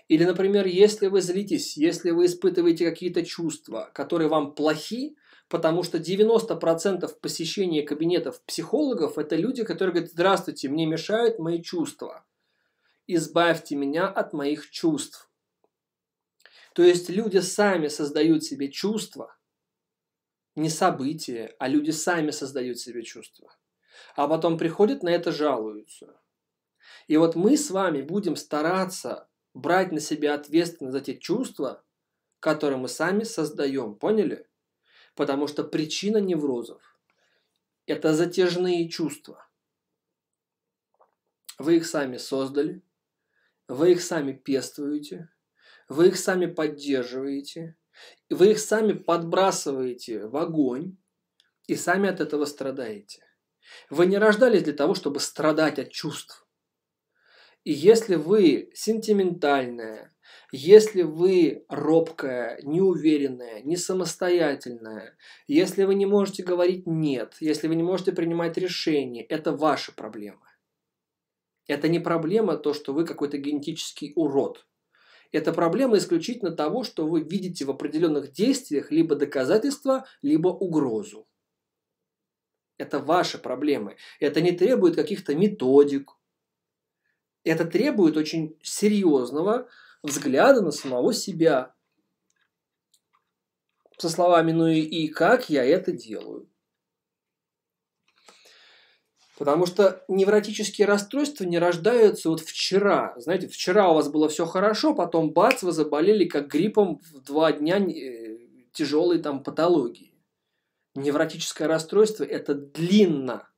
или, например, если вы злитесь, если вы испытываете какие-то чувства, которые вам плохи, потому что 90% посещения кабинетов психологов – это люди, которые говорят, здравствуйте, мне мешают мои чувства. Избавьте меня от моих чувств. То есть люди сами создают себе чувства, не события, а люди сами создают себе чувства. А потом приходят на это жалуются. И вот мы с вами будем стараться брать на себя ответственность за те чувства, которые мы сами создаем, поняли? Потому что причина неврозов – это затяжные чувства. Вы их сами создали, вы их сами пествуете, вы их сами поддерживаете, вы их сами подбрасываете в огонь и сами от этого страдаете. Вы не рождались для того, чтобы страдать от чувств. И если вы сентиментальная, если вы робкая, неуверенная, не самостоятельная, если вы не можете говорить «нет», если вы не можете принимать решения, это ваши проблемы. Это не проблема то, что вы какой-то генетический урод. Это проблема исключительно того, что вы видите в определенных действиях либо доказательства, либо угрозу. Это ваши проблемы. Это не требует каких-то методик, это требует очень серьезного взгляда на самого себя. Со словами «ну и, и как я это делаю?». Потому что невротические расстройства не рождаются вот вчера. Знаете, вчера у вас было все хорошо, потом бац, вы заболели как гриппом в два дня э, тяжелой там патологии. Невротическое расстройство – это длинно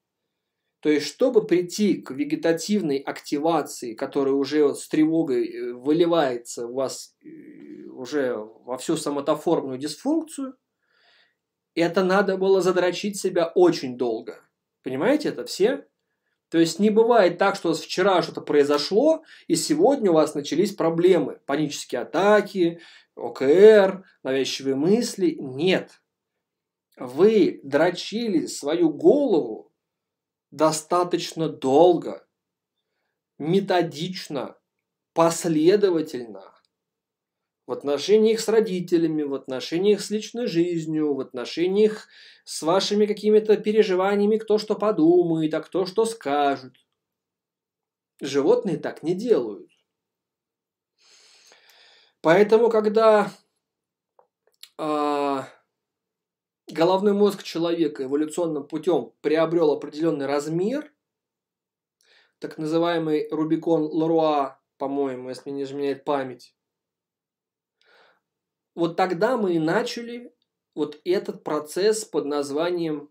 то есть, чтобы прийти к вегетативной активации, которая уже вот с тревогой э, выливается у вас э, уже во всю самотоформную дисфункцию, это надо было задрочить себя очень долго. Понимаете это все? То есть не бывает так, что у вас вчера что-то произошло, и сегодня у вас начались проблемы. Панические атаки, ОКР, навязчивые мысли. Нет. Вы дрочили свою голову достаточно долго, методично, последовательно в отношениях с родителями, в отношениях с личной жизнью, в отношениях с вашими какими-то переживаниями, кто что подумает, а кто что скажет. Животные так не делают. Поэтому, когда э, головной мозг человека эволюционным путем приобрел определенный размер, так называемый Рубикон Ларуа, по-моему, если не изменяет память, вот тогда мы и начали вот этот процесс под названием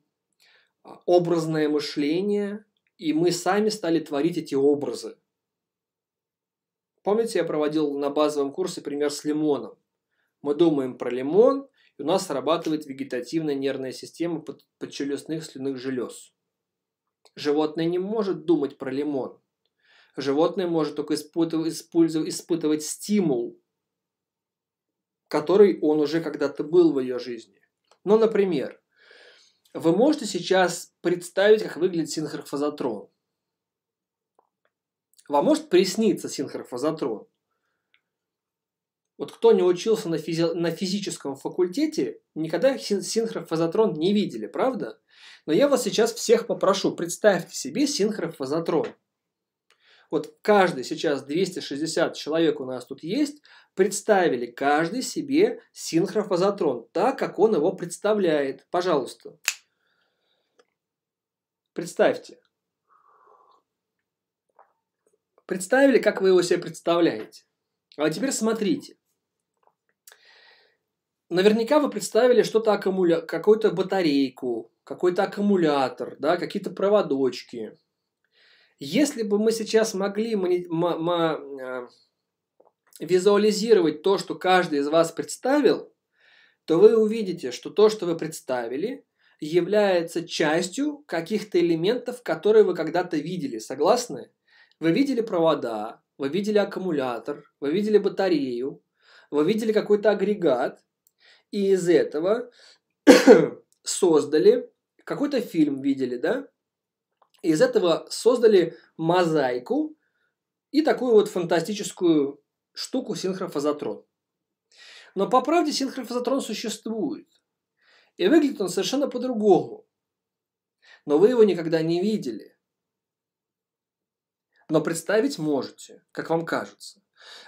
а, образное мышление, и мы сами стали творить эти образы. Помните, я проводил на базовом курсе пример с лимоном. Мы думаем про лимон, и у нас срабатывает вегетативная нервная система под, подчелюстных слюных желез. Животное не может думать про лимон. Животное может только испытывать, использовать, испытывать стимул, который он уже когда-то был в ее жизни. Ну, например, вы можете сейчас представить, как выглядит синхрофазотрон. Вам может присниться синхрофазотрон. Вот кто не учился на, физи- на физическом факультете, никогда син- синхрофазотрон не видели, правда? Но я вас сейчас всех попрошу, представьте себе синхрофазотрон. Вот каждый сейчас 260 человек у нас тут есть, представили каждый себе синхрофазотрон, так как он его представляет. Пожалуйста. Представьте. Представили, как вы его себе представляете. А теперь смотрите наверняка вы представили что-то аккумуля... какую-то батарейку, какой-то аккумулятор, да, какие-то проводочки. Если бы мы сейчас могли мани... м- м- э, визуализировать то, что каждый из вас представил, то вы увидите, что то, что вы представили, является частью каких-то элементов, которые вы когда-то видели. Согласны? Вы видели провода, вы видели аккумулятор, вы видели батарею, вы видели какой-то агрегат, и из этого создали какой-то фильм, видели, да? И из этого создали мозаику и такую вот фантастическую штуку синхрофазотрон. Но по правде синхрофазотрон существует. И выглядит он совершенно по-другому. Но вы его никогда не видели. Но представить можете, как вам кажется.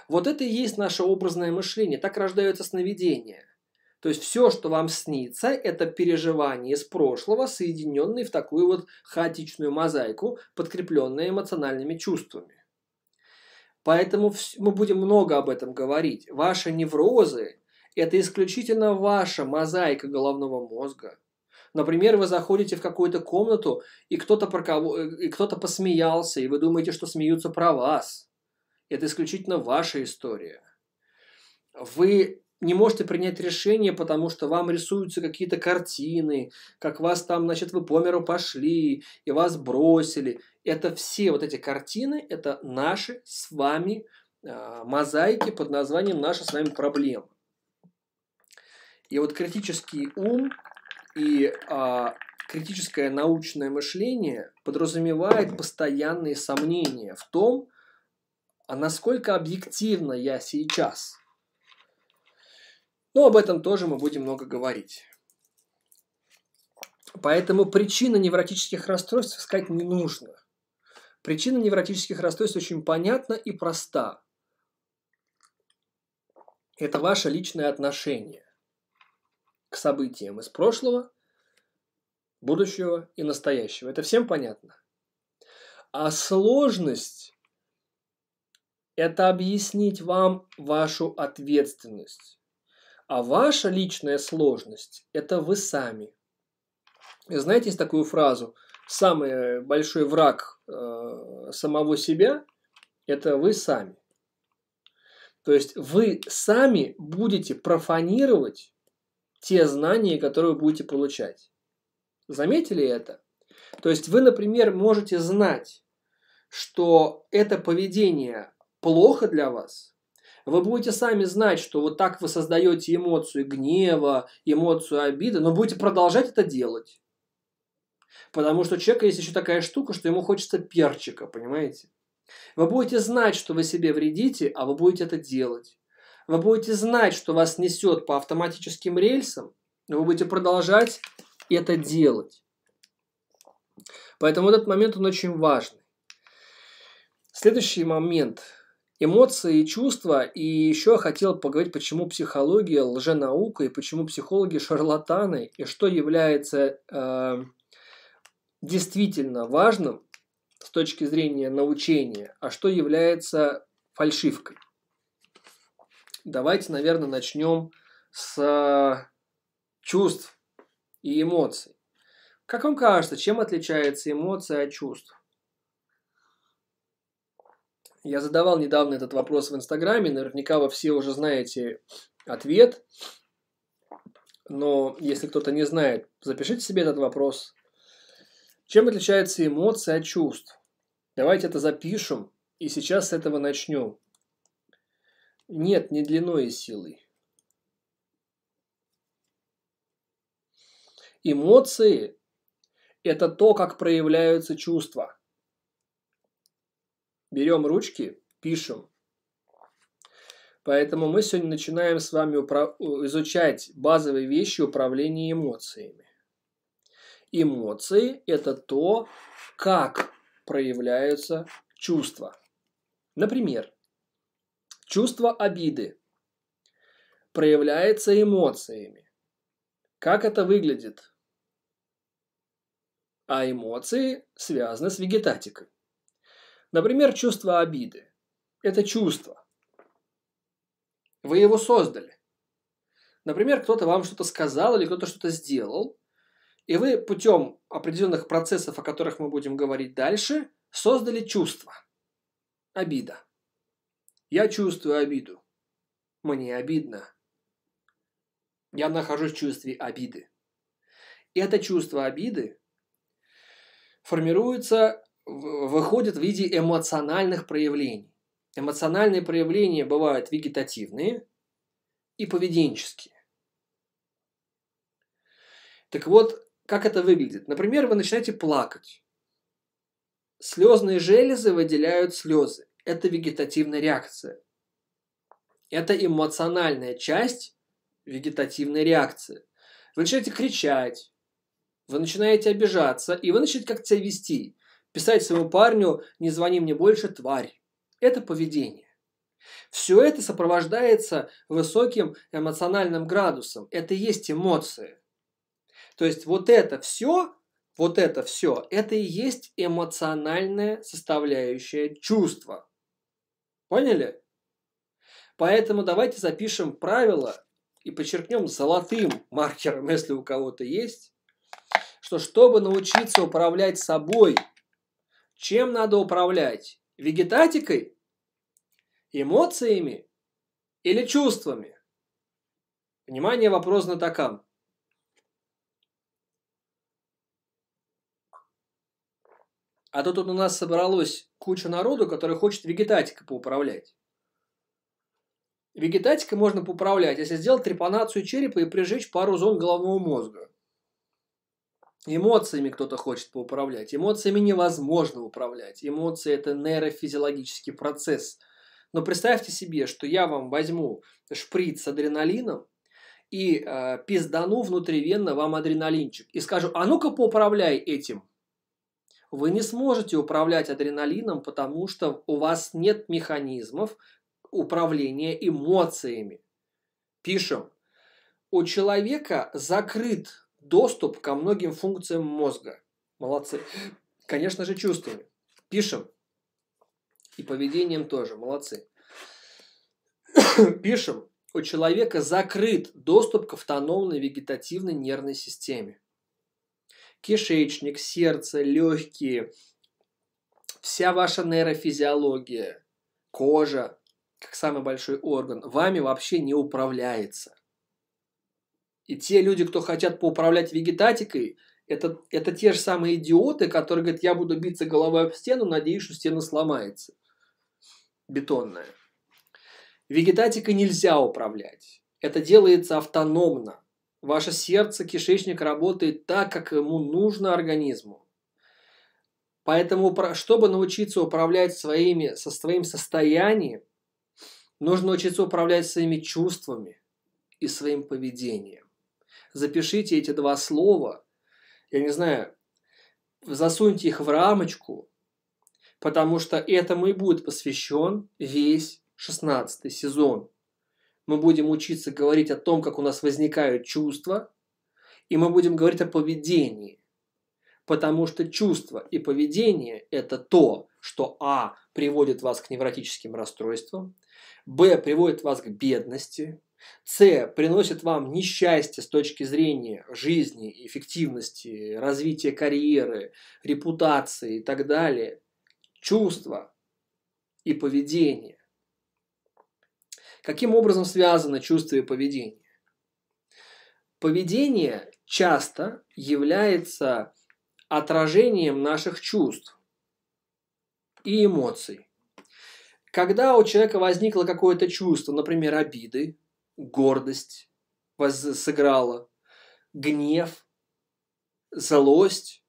Вот это и есть наше образное мышление. Так рождаются сновидения – то есть все, что вам снится, это переживания из прошлого, соединенные в такую вот хаотичную мозаику, подкрепленные эмоциональными чувствами. Поэтому мы будем много об этом говорить. Ваши неврозы – это исключительно ваша мозаика головного мозга. Например, вы заходите в какую-то комнату, и кто-то, про кого, э, и кто-то посмеялся, и вы думаете, что смеются про вас. Это исключительно ваша история. Вы не можете принять решение, потому что вам рисуются какие-то картины, как вас там, значит, вы по миру пошли, и вас бросили. Это все вот эти картины, это наши с вами э, мозаики под названием «Наши с вами проблемы». И вот критический ум и э, критическое научное мышление подразумевает постоянные сомнения в том, а насколько объективно я сейчас – но об этом тоже мы будем много говорить. Поэтому причины невротических расстройств искать не нужно. Причина невротических расстройств очень понятна и проста. Это ваше личное отношение к событиям из прошлого, будущего и настоящего. Это всем понятно. А сложность – это объяснить вам вашу ответственность а ваша личная сложность – это вы сами. И знаете, есть такую фразу – самый большой враг э, самого себя – это вы сами. То есть вы сами будете профанировать те знания, которые вы будете получать. Заметили это? То есть вы, например, можете знать, что это поведение плохо для вас, вы будете сами знать, что вот так вы создаете эмоцию гнева, эмоцию обиды, но будете продолжать это делать. Потому что у человека есть еще такая штука, что ему хочется перчика, понимаете? Вы будете знать, что вы себе вредите, а вы будете это делать. Вы будете знать, что вас несет по автоматическим рельсам, но вы будете продолжать это делать. Поэтому этот момент, он очень важный. Следующий момент – эмоции и чувства. И еще я хотел поговорить, почему психология лженаука и почему психологи шарлатаны, и что является э, действительно важным с точки зрения научения, а что является фальшивкой. Давайте, наверное, начнем с э, чувств и эмоций. Как вам кажется, чем отличается эмоция от чувств? Я задавал недавно этот вопрос в Инстаграме, наверняка вы все уже знаете ответ. Но если кто-то не знает, запишите себе этот вопрос. Чем отличаются эмоции от чувств? Давайте это запишем и сейчас с этого начнем. Нет, не длиной и силой. Эмоции – это то, как проявляются чувства – Берем ручки, пишем. Поэтому мы сегодня начинаем с вами упра- изучать базовые вещи управления эмоциями. Эмоции – это то, как проявляются чувства. Например, чувство обиды проявляется эмоциями. Как это выглядит? А эмоции связаны с вегетатикой. Например, чувство обиды. Это чувство. Вы его создали. Например, кто-то вам что-то сказал или кто-то что-то сделал, и вы путем определенных процессов, о которых мы будем говорить дальше, создали чувство. Обида. Я чувствую обиду. Мне обидно. Я нахожусь в чувстве обиды. И это чувство обиды формируется выходят в виде эмоциональных проявлений. Эмоциональные проявления бывают вегетативные и поведенческие. Так вот, как это выглядит? Например, вы начинаете плакать. Слезные железы выделяют слезы. Это вегетативная реакция. Это эмоциональная часть вегетативной реакции. Вы начинаете кричать, вы начинаете обижаться, и вы начинаете как-то себя вести писать своему парню «не звони мне больше, тварь». Это поведение. Все это сопровождается высоким эмоциональным градусом. Это и есть эмоции. То есть вот это все, вот это все, это и есть эмоциональная составляющая чувства. Поняли? Поэтому давайте запишем правило и подчеркнем золотым маркером, если у кого-то есть, что чтобы научиться управлять собой – чем надо управлять? Вегетатикой? Эмоциями? Или чувствами? Внимание, вопрос на такам. А то тут у нас собралось куча народу, который хочет вегетатикой поуправлять. Вегетатикой можно поуправлять, если сделать трепанацию черепа и прижечь пару зон головного мозга. Эмоциями кто-то хочет поуправлять. Эмоциями невозможно управлять. Эмоции – это нейрофизиологический процесс. Но представьте себе, что я вам возьму шприц с адреналином и э, пиздану внутривенно вам адреналинчик. И скажу, а ну-ка поуправляй этим. Вы не сможете управлять адреналином, потому что у вас нет механизмов управления эмоциями. Пишем. У человека закрыт доступ ко многим функциям мозга. Молодцы. Конечно же, чувствами. Пишем. И поведением тоже. Молодцы. Пишем. У человека закрыт доступ к автономной вегетативной нервной системе. Кишечник, сердце, легкие, вся ваша нейрофизиология, кожа, как самый большой орган, вами вообще не управляется. И те люди, кто хотят поуправлять вегетатикой, это, это те же самые идиоты, которые говорят, я буду биться головой об стену, надеюсь, что стена сломается. Бетонная. Вегетатикой нельзя управлять. Это делается автономно. Ваше сердце, кишечник работает так, как ему нужно организму. Поэтому, чтобы научиться управлять своими, со своим состоянием, нужно научиться управлять своими чувствами и своим поведением. Запишите эти два слова, я не знаю, засуньте их в рамочку, потому что этому и будет посвящен весь 16 сезон. Мы будем учиться говорить о том, как у нас возникают чувства, и мы будем говорить о поведении. Потому что чувство и поведение – это то, что А приводит вас к невротическим расстройствам, Б приводит вас к бедности, с приносит вам несчастье с точки зрения жизни, эффективности, развития карьеры, репутации и так далее, чувства и поведение. Каким образом связано чувство и поведение? Поведение часто является отражением наших чувств и эмоций. Когда у человека возникло какое-то чувство, например, обиды, гордость сыграла, гнев, злость.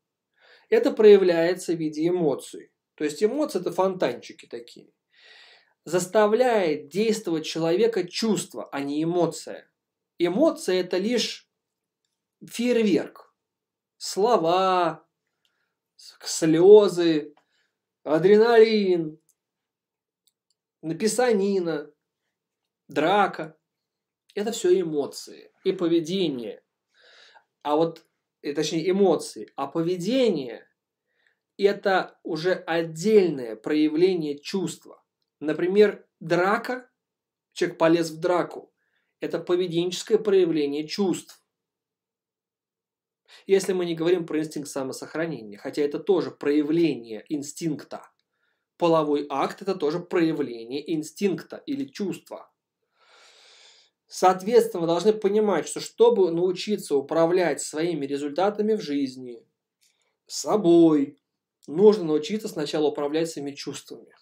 Это проявляется в виде эмоций. То есть эмоции – это фонтанчики такие. Заставляет действовать человека чувство, а не эмоция. Эмоция – это лишь фейерверк. Слова, слезы, адреналин, написанина, драка. Это все эмоции и поведение. А вот, и, э, точнее, эмоции. А поведение – это уже отдельное проявление чувства. Например, драка, человек полез в драку, это поведенческое проявление чувств. Если мы не говорим про инстинкт самосохранения, хотя это тоже проявление инстинкта. Половой акт – это тоже проявление инстинкта или чувства – Соответственно, должны понимать, что чтобы научиться управлять своими результатами в жизни, собой, нужно научиться сначала управлять своими чувствами.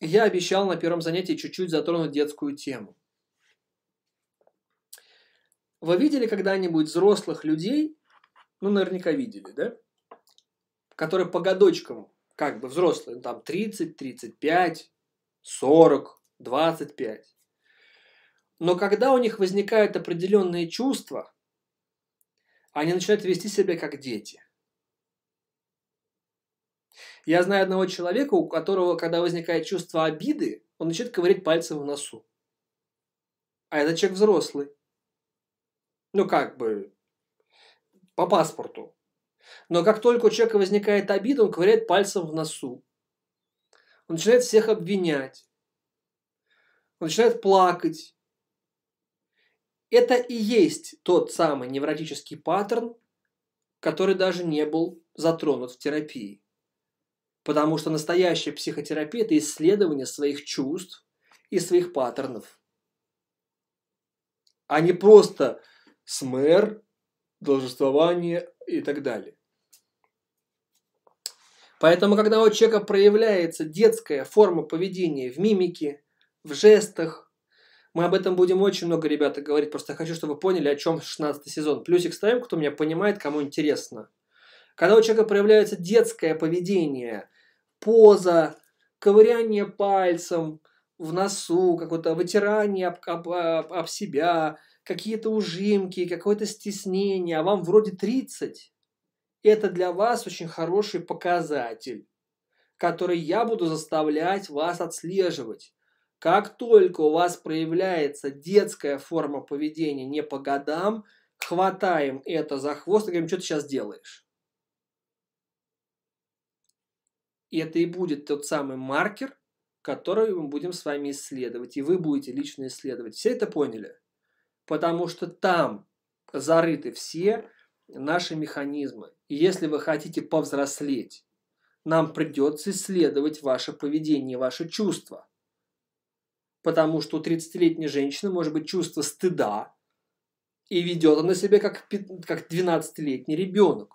Я обещал на первом занятии чуть-чуть затронуть детскую тему. Вы видели когда-нибудь взрослых людей, ну, наверняка видели, да? Которые по годочкам, как бы взрослые, ну, там 30, 35, 40, 25. Но когда у них возникают определенные чувства, они начинают вести себя как дети. Я знаю одного человека, у которого, когда возникает чувство обиды, он начинает ковырять пальцем в носу. А этот человек взрослый. Ну как бы, по паспорту. Но как только у человека возникает обида, он ковыряет пальцем в носу. Он начинает всех обвинять. Он начинает плакать это и есть тот самый невротический паттерн, который даже не был затронут в терапии. Потому что настоящая психотерапия – это исследование своих чувств и своих паттернов. А не просто смэр, должествование и так далее. Поэтому, когда у человека проявляется детская форма поведения в мимике, в жестах, мы об этом будем очень много, ребята, говорить. Просто хочу, чтобы вы поняли, о чем 16 сезон. Плюсик ставим, кто меня понимает, кому интересно. Когда у человека проявляется детское поведение, поза, ковыряние пальцем в носу, какое-то вытирание об, об, об, об себя, какие-то ужимки, какое-то стеснение, а вам вроде 30, это для вас очень хороший показатель, который я буду заставлять вас отслеживать. Как только у вас проявляется детская форма поведения не по годам, хватаем это за хвост и говорим, что ты сейчас делаешь. И это и будет тот самый маркер, который мы будем с вами исследовать, и вы будете лично исследовать. Все это поняли? Потому что там зарыты все наши механизмы. И если вы хотите повзрослеть, нам придется исследовать ваше поведение, ваши чувства – потому что у 30-летней женщины может быть чувство стыда, и ведет она себя как, как 12-летний ребенок.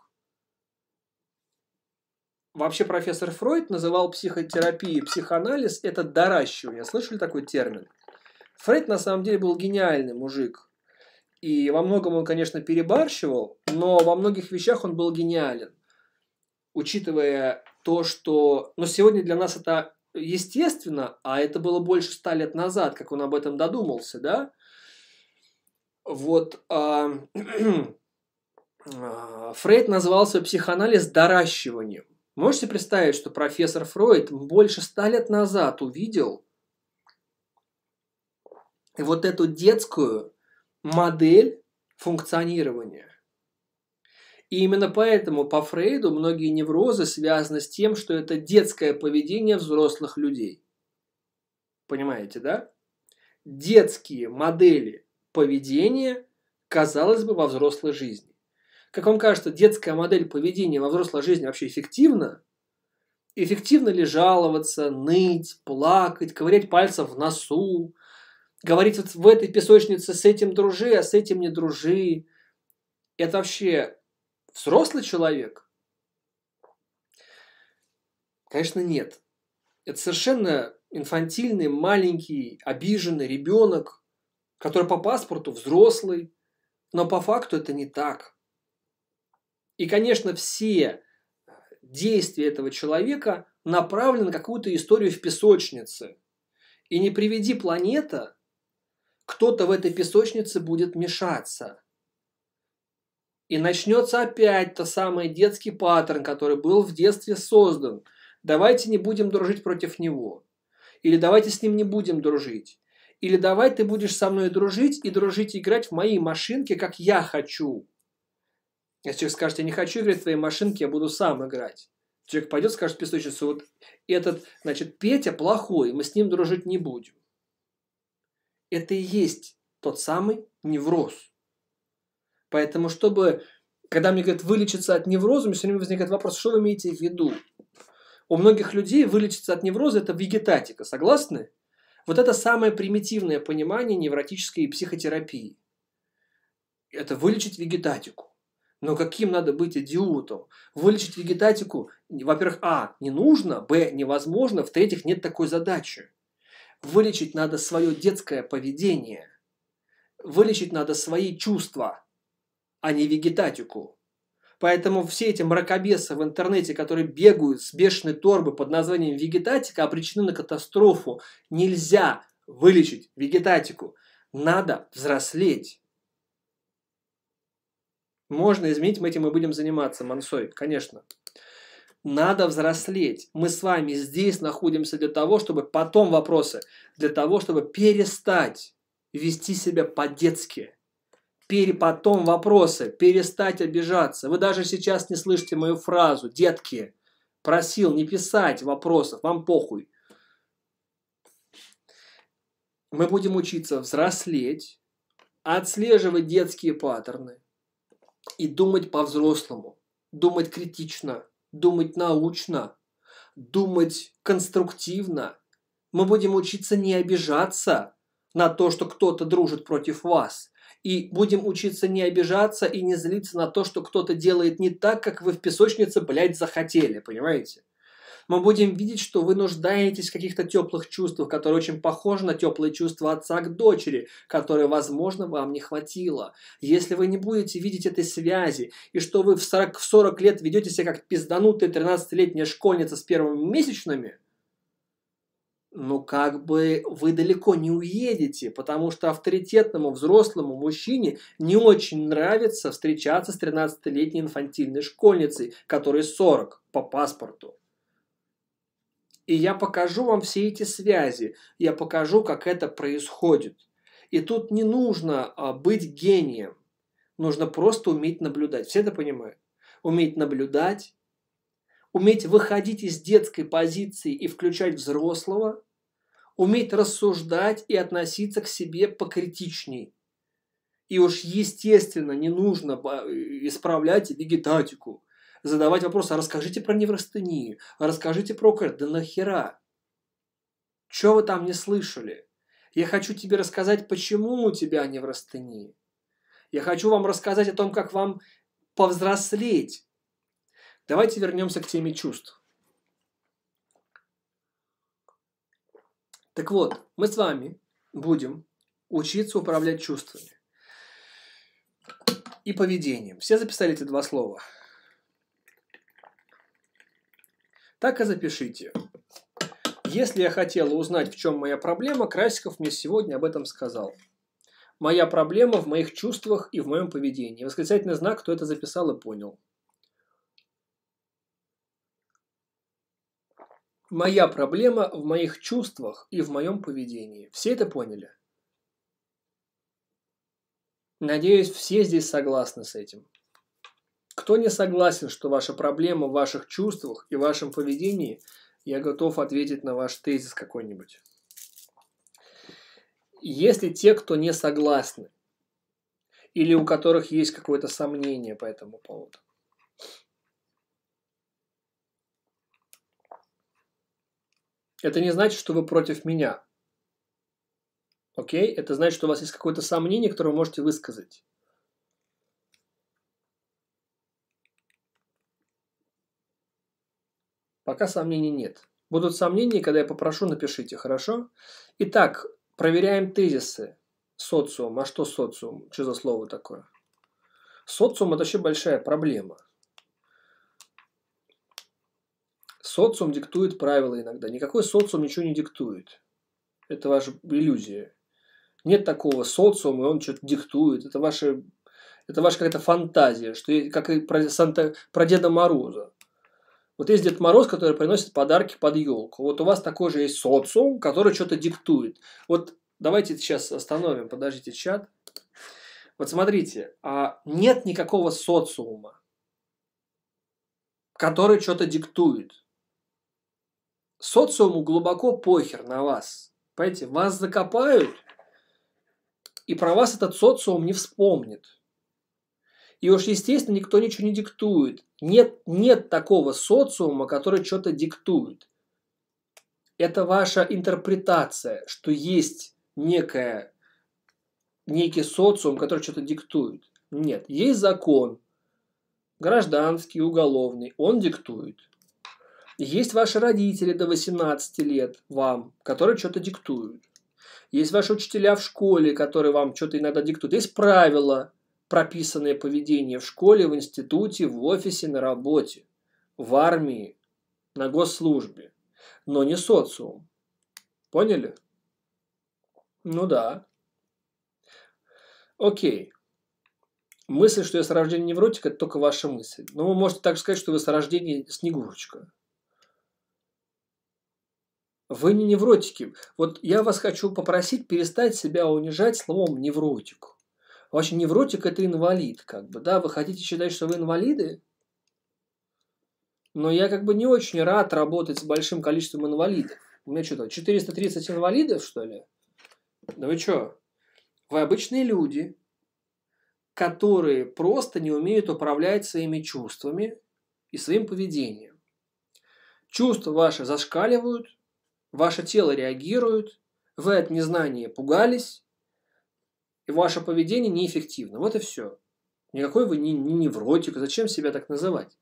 Вообще профессор Фройд называл психотерапию психоанализ – это доращивание. Слышали такой термин? Фрейд на самом деле был гениальный мужик. И во многом он, конечно, перебарщивал, но во многих вещах он был гениален. Учитывая то, что... Но сегодня для нас это естественно, а это было больше ста лет назад, как он об этом додумался, да, вот э, Фрейд назвал свой психоанализ доращиванием. Можете представить, что профессор Фрейд больше ста лет назад увидел вот эту детскую модель функционирования. И именно поэтому по Фрейду многие неврозы связаны с тем, что это детское поведение взрослых людей. Понимаете, да? Детские модели поведения, казалось бы, во взрослой жизни. Как вам кажется, детская модель поведения во взрослой жизни вообще эффективна? Эффективно ли жаловаться, ныть, плакать, ковырять пальцем в носу, говорить вот в этой песочнице с этим дружи, а с этим не дружи? Это вообще Взрослый человек? Конечно, нет. Это совершенно инфантильный, маленький, обиженный ребенок, который по паспорту взрослый, но по факту это не так. И, конечно, все действия этого человека направлены на какую-то историю в песочнице. И не приведи планета, кто-то в этой песочнице будет мешаться. И начнется опять то самый детский паттерн, который был в детстве создан. Давайте не будем дружить против него. Или давайте с ним не будем дружить. Или давай ты будешь со мной дружить и дружить и играть в мои машинки, как я хочу. Если человек скажет, я не хочу играть в твои машинки, я буду сам играть. Человек пойдет, скажет песочницу, вот этот, значит, Петя плохой, мы с ним дружить не будем. Это и есть тот самый невроз – Поэтому, чтобы, когда мне говорят вылечиться от невроза, у меня все время возникает вопрос, что вы имеете в виду? У многих людей вылечиться от невроза – это вегетатика, согласны? Вот это самое примитивное понимание невротической психотерапии. Это вылечить вегетатику. Но каким надо быть идиотом? Вылечить вегетатику, во-первых, а, не нужно, б, невозможно, в-третьих, нет такой задачи. Вылечить надо свое детское поведение. Вылечить надо свои чувства а не вегетатику. Поэтому все эти мракобесы в интернете, которые бегают с бешеной торбы под названием вегетатика, обречены на катастрофу. Нельзя вылечить вегетатику. Надо взрослеть. Можно изменить, мы этим и будем заниматься, Мансой, конечно. Надо взрослеть. Мы с вами здесь находимся для того, чтобы потом вопросы, для того, чтобы перестать вести себя по-детски пере, потом вопросы, перестать обижаться. Вы даже сейчас не слышите мою фразу, детки. Просил не писать вопросов, вам похуй. Мы будем учиться взрослеть, отслеживать детские паттерны и думать по-взрослому, думать критично, думать научно, думать конструктивно. Мы будем учиться не обижаться на то, что кто-то дружит против вас – и будем учиться не обижаться и не злиться на то, что кто-то делает не так, как вы в песочнице, блядь, захотели, понимаете? мы будем видеть, что вы нуждаетесь в каких-то теплых чувствах, которые очень похожи на теплые чувства отца к дочери, которые, возможно, вам не хватило. Если вы не будете видеть этой связи, и что вы в 40, в 40 лет ведете себя как пизданутая 13-летняя школьница с первыми месячными – ну как бы вы далеко не уедете, потому что авторитетному взрослому мужчине не очень нравится встречаться с 13-летней инфантильной школьницей, которой 40 по паспорту. И я покажу вам все эти связи, я покажу, как это происходит. И тут не нужно а, быть гением, нужно просто уметь наблюдать. Все это понимают? Уметь наблюдать, уметь выходить из детской позиции и включать взрослого, уметь рассуждать и относиться к себе покритичней. И уж, естественно, не нужно э, исправлять вегетатику, задавать вопросы, а расскажите про неврастению, а расскажите про КР, да нахера? чё вы там не слышали? Я хочу тебе рассказать, почему у тебя неврастения. Я хочу вам рассказать о том, как вам повзрослеть, Давайте вернемся к теме чувств. Так вот, мы с вами будем учиться управлять чувствами и поведением. Все записали эти два слова? Так и запишите. Если я хотела узнать, в чем моя проблема, Красиков мне сегодня об этом сказал. Моя проблема в моих чувствах и в моем поведении. Восклицательный знак, кто это записал и понял. Моя проблема в моих чувствах и в моем поведении. Все это поняли? Надеюсь, все здесь согласны с этим. Кто не согласен, что ваша проблема в ваших чувствах и вашем поведении, я готов ответить на ваш тезис какой-нибудь. Если те, кто не согласны, или у которых есть какое-то сомнение по этому поводу, это не значит, что вы против меня. Окей? Это значит, что у вас есть какое-то сомнение, которое вы можете высказать. Пока сомнений нет. Будут сомнения, когда я попрошу, напишите, хорошо? Итак, проверяем тезисы. Социум. А что социум? Что за слово такое? Социум – это вообще большая проблема – Социум диктует правила иногда. Никакой социум ничего не диктует. Это ваша иллюзия. Нет такого социума, и он что-то диктует. Это ваша, это ваша какая-то фантазия, что, как и про, Санта, про Деда Мороза. Вот есть Дед Мороз, который приносит подарки под елку. Вот у вас такой же есть социум, который что-то диктует. Вот давайте сейчас остановим, подождите чат. Вот смотрите, а нет никакого социума, который что-то диктует социуму глубоко похер на вас. Понимаете, вас закопают, и про вас этот социум не вспомнит. И уж, естественно, никто ничего не диктует. Нет, нет такого социума, который что-то диктует. Это ваша интерпретация, что есть некая, некий социум, который что-то диктует. Нет, есть закон, гражданский, уголовный, он диктует. Есть ваши родители до 18 лет вам, которые что-то диктуют. Есть ваши учителя в школе, которые вам что-то иногда диктуют. Есть правила, прописанные поведение в школе, в институте, в офисе, на работе, в армии, на госслужбе, но не социум. Поняли? Ну да. Окей. Мысль, что я с рождения невротик, это только ваша мысль. Но ну, вы можете также сказать, что вы с рождения снегурочка. Вы не невротики. Вот я вас хочу попросить перестать себя унижать словом невротик. Вообще невротик – это инвалид, как бы, да? Вы хотите считать, что вы инвалиды? Но я как бы не очень рад работать с большим количеством инвалидов. У меня что-то 430 инвалидов, что ли? Да вы что? Вы обычные люди, которые просто не умеют управлять своими чувствами и своим поведением. Чувства ваши зашкаливают, ваше тело реагирует, вы от незнания пугались, и ваше поведение неэффективно. Вот и все. Никакой вы не, не невротик, зачем себя так называть?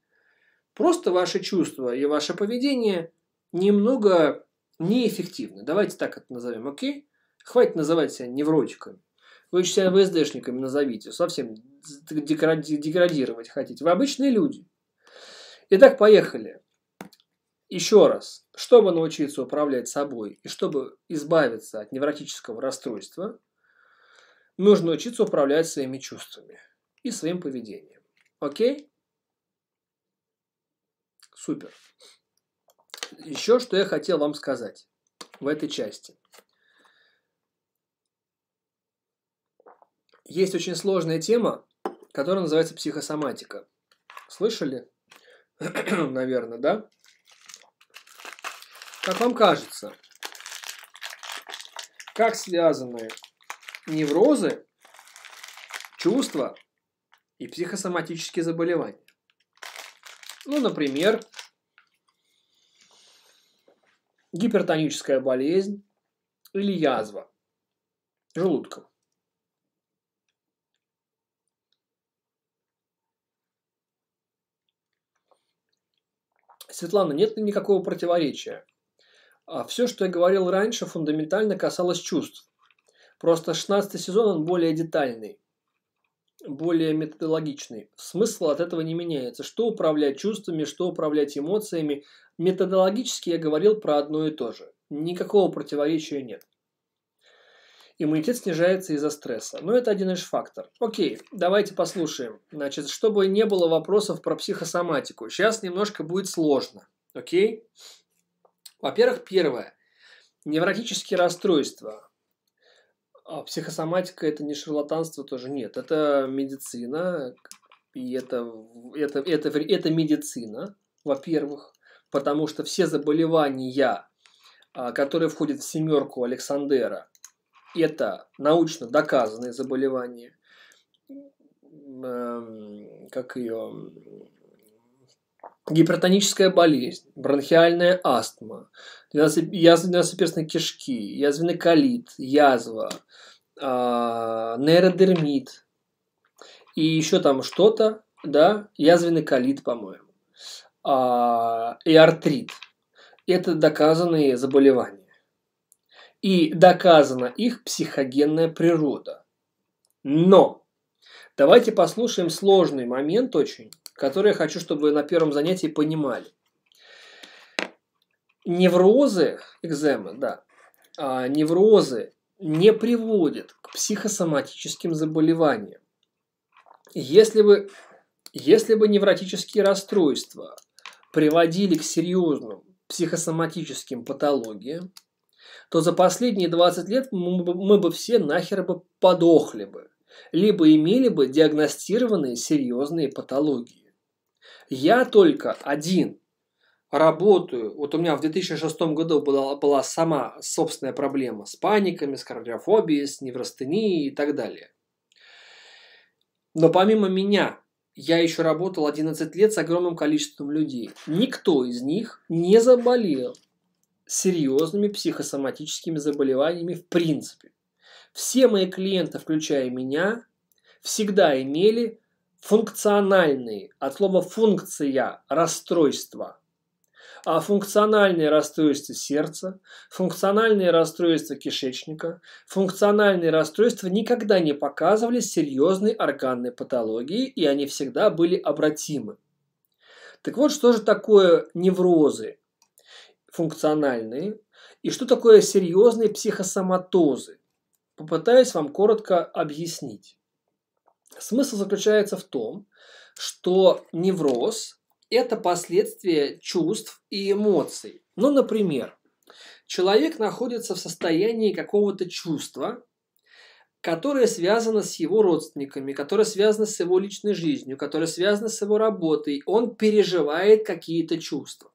Просто ваши чувства и ваше поведение немного неэффективны. Давайте так это назовем, окей? Хватит называть себя невротиками. Вы себя ВСДшниками назовите, совсем деградировать хотите. Вы обычные люди. Итак, поехали. Еще раз, чтобы научиться управлять собой и чтобы избавиться от невротического расстройства, нужно учиться управлять своими чувствами и своим поведением. Окей? Супер. Еще что я хотел вам сказать в этой части. Есть очень сложная тема, которая называется психосоматика. Слышали? Наверное, да? Как вам кажется, как связаны неврозы, чувства и психосоматические заболевания? Ну, например, гипертоническая болезнь или язва желудка. Светлана, нет ли никакого противоречия а все, что я говорил раньше, фундаментально касалось чувств. Просто 16 сезон он более детальный, более методологичный. Смысл от этого не меняется. Что управлять чувствами, что управлять эмоциями. Методологически я говорил про одно и то же. Никакого противоречия нет. Иммунитет снижается из-за стресса. Но это один лишь фактор. Окей, давайте послушаем. Значит, чтобы не было вопросов про психосоматику. Сейчас немножко будет сложно. Окей? Okay? Во-первых, первое. Невротические расстройства. А психосоматика это не шарлатанство тоже нет. Это медицина. И это, это, это, это медицина, во-первых. Потому что все заболевания, а, которые входят в семерку Александера, это научно доказанные заболевания. Эм, как ее гипертоническая болезнь, бронхиальная астма, двенадцатиперстной кишки, язвенный колит, язва, э, нейродермит и еще там что-то, да, язвенный колит, по-моему, э, и артрит. Это доказанные заболевания. И доказана их психогенная природа. Но давайте послушаем сложный момент очень которые я хочу, чтобы вы на первом занятии понимали. Неврозы, экземы, да, а, неврозы не приводят к психосоматическим заболеваниям. Если бы, если бы невротические расстройства приводили к серьезным психосоматическим патологиям, то за последние 20 лет мы бы все нахер бы подохли бы, либо имели бы диагностированные серьезные патологии. Я только один работаю. Вот у меня в 2006 году была, была сама собственная проблема с паниками, с кардиофобией, с неврастенией и так далее. Но помимо меня, я еще работал 11 лет с огромным количеством людей. Никто из них не заболел серьезными психосоматическими заболеваниями в принципе. Все мои клиенты, включая меня, всегда имели функциональные от слова функция, расстройство. А функциональные расстройства сердца, функциональные расстройства кишечника, функциональные расстройства никогда не показывали серьезной органной патологии и они всегда были обратимы. Так вот, что же такое неврозы функциональные и что такое серьезные психосоматозы? Попытаюсь вам коротко объяснить. Смысл заключается в том, что невроз – это последствия чувств и эмоций. Ну, например, человек находится в состоянии какого-то чувства, которое связано с его родственниками, которое связано с его личной жизнью, которое связано с его работой. Он переживает какие-то чувства.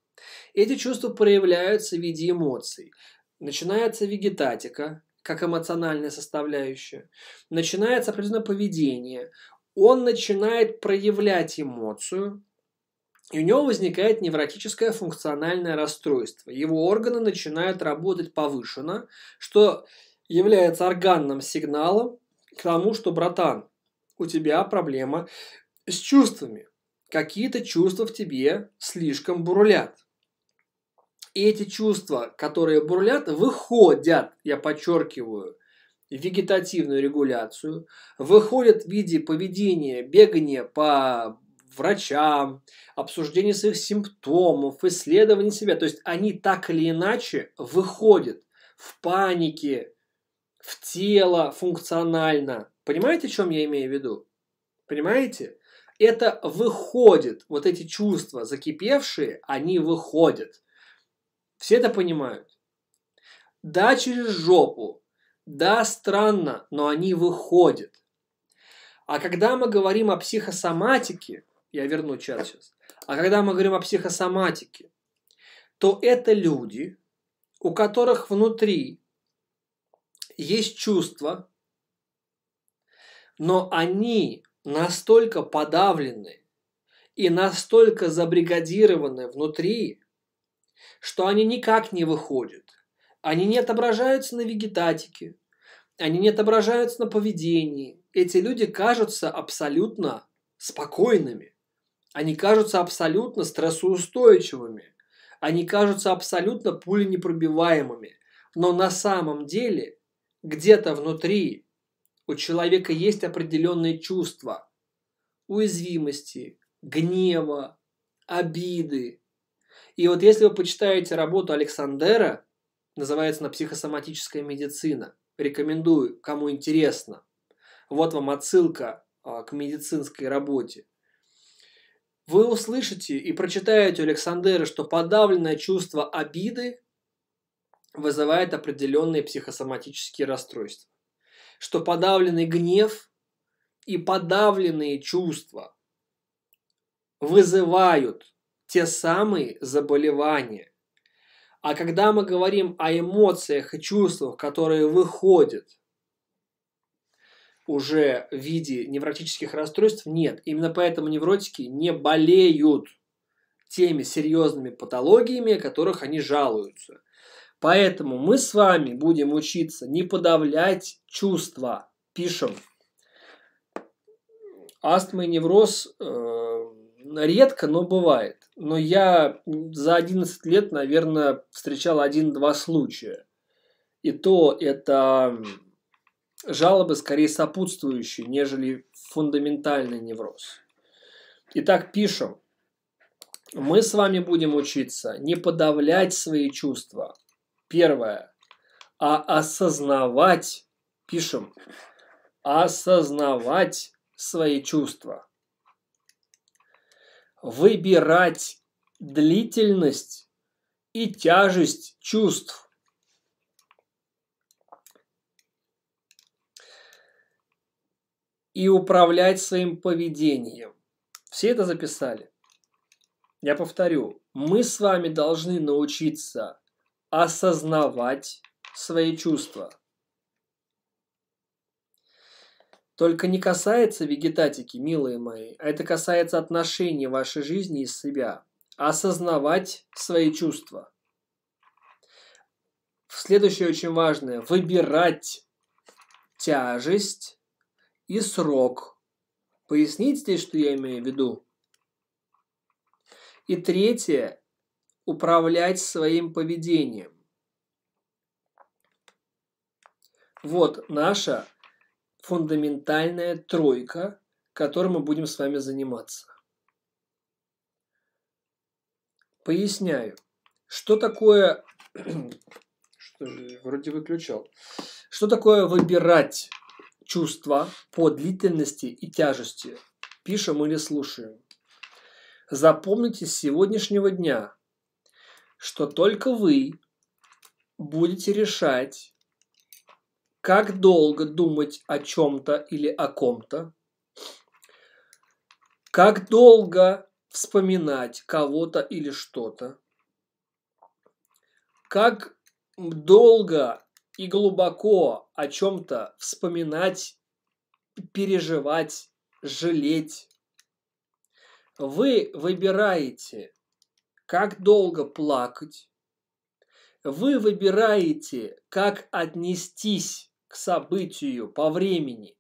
Эти чувства проявляются в виде эмоций. Начинается вегетатика, как эмоциональная составляющая, начинается определенное поведение. Он начинает проявлять эмоцию, и у него возникает невротическое функциональное расстройство. Его органы начинают работать повышенно, что является органным сигналом к тому, что, братан, у тебя проблема с чувствами. Какие-то чувства в тебе слишком бурлят. И эти чувства, которые бурлят, выходят, я подчеркиваю, вегетативную регуляцию, выходят в виде поведения, бегания по врачам, обсуждения своих симптомов, исследования себя. То есть они так или иначе выходят в панике, в тело функционально. Понимаете, о чем я имею в виду? Понимаете? Это выходит, вот эти чувства закипевшие, они выходят. Все это понимают. Да, через жопу. Да, странно, но они выходят. А когда мы говорим о психосоматике, я верну чат сейчас, а когда мы говорим о психосоматике, то это люди, у которых внутри есть чувства, но они настолько подавлены и настолько забригадированы внутри, что они никак не выходят. Они не отображаются на вегетатике, они не отображаются на поведении. Эти люди кажутся абсолютно спокойными. Они кажутся абсолютно стрессоустойчивыми. Они кажутся абсолютно пуленепробиваемыми. Но на самом деле где-то внутри у человека есть определенные чувства уязвимости, гнева, обиды, и вот если вы почитаете работу Александера, называется она «Психосоматическая медицина», рекомендую, кому интересно. Вот вам отсылка а, к медицинской работе. Вы услышите и прочитаете у Александера, что подавленное чувство обиды вызывает определенные психосоматические расстройства. Что подавленный гнев и подавленные чувства вызывают те самые заболевания. А когда мы говорим о эмоциях и чувствах, которые выходят уже в виде невротических расстройств, нет. Именно поэтому невротики не болеют теми серьезными патологиями, о которых они жалуются. Поэтому мы с вами будем учиться не подавлять чувства. Пишем. Астма и невроз э, Редко, но бывает. Но я за 11 лет, наверное, встречал один-два случая. И то это жалобы скорее сопутствующие, нежели фундаментальный невроз. Итак, пишем. Мы с вами будем учиться не подавлять свои чувства. Первое. А осознавать, пишем, осознавать свои чувства выбирать длительность и тяжесть чувств. и управлять своим поведением. Все это записали? Я повторю, мы с вами должны научиться осознавать свои чувства – только не касается вегетатики, милые мои, а это касается отношений вашей жизни и себя. Осознавать свои чувства. Следующее очень важное. Выбирать тяжесть и срок. Пояснить здесь, что я имею в виду. И третье. Управлять своим поведением. Вот наша фундаментальная тройка, которой мы будем с вами заниматься. Поясняю, что такое... Что же, вроде выключал. Что такое выбирать чувства по длительности и тяжести? Пишем или слушаем. Запомните с сегодняшнего дня, что только вы будете решать, как долго думать о чем-то или о ком-то? Как долго вспоминать кого-то или что-то? Как долго и глубоко о чем-то вспоминать, переживать, жалеть? Вы выбираете, как долго плакать, вы выбираете, как отнестись к событию по времени.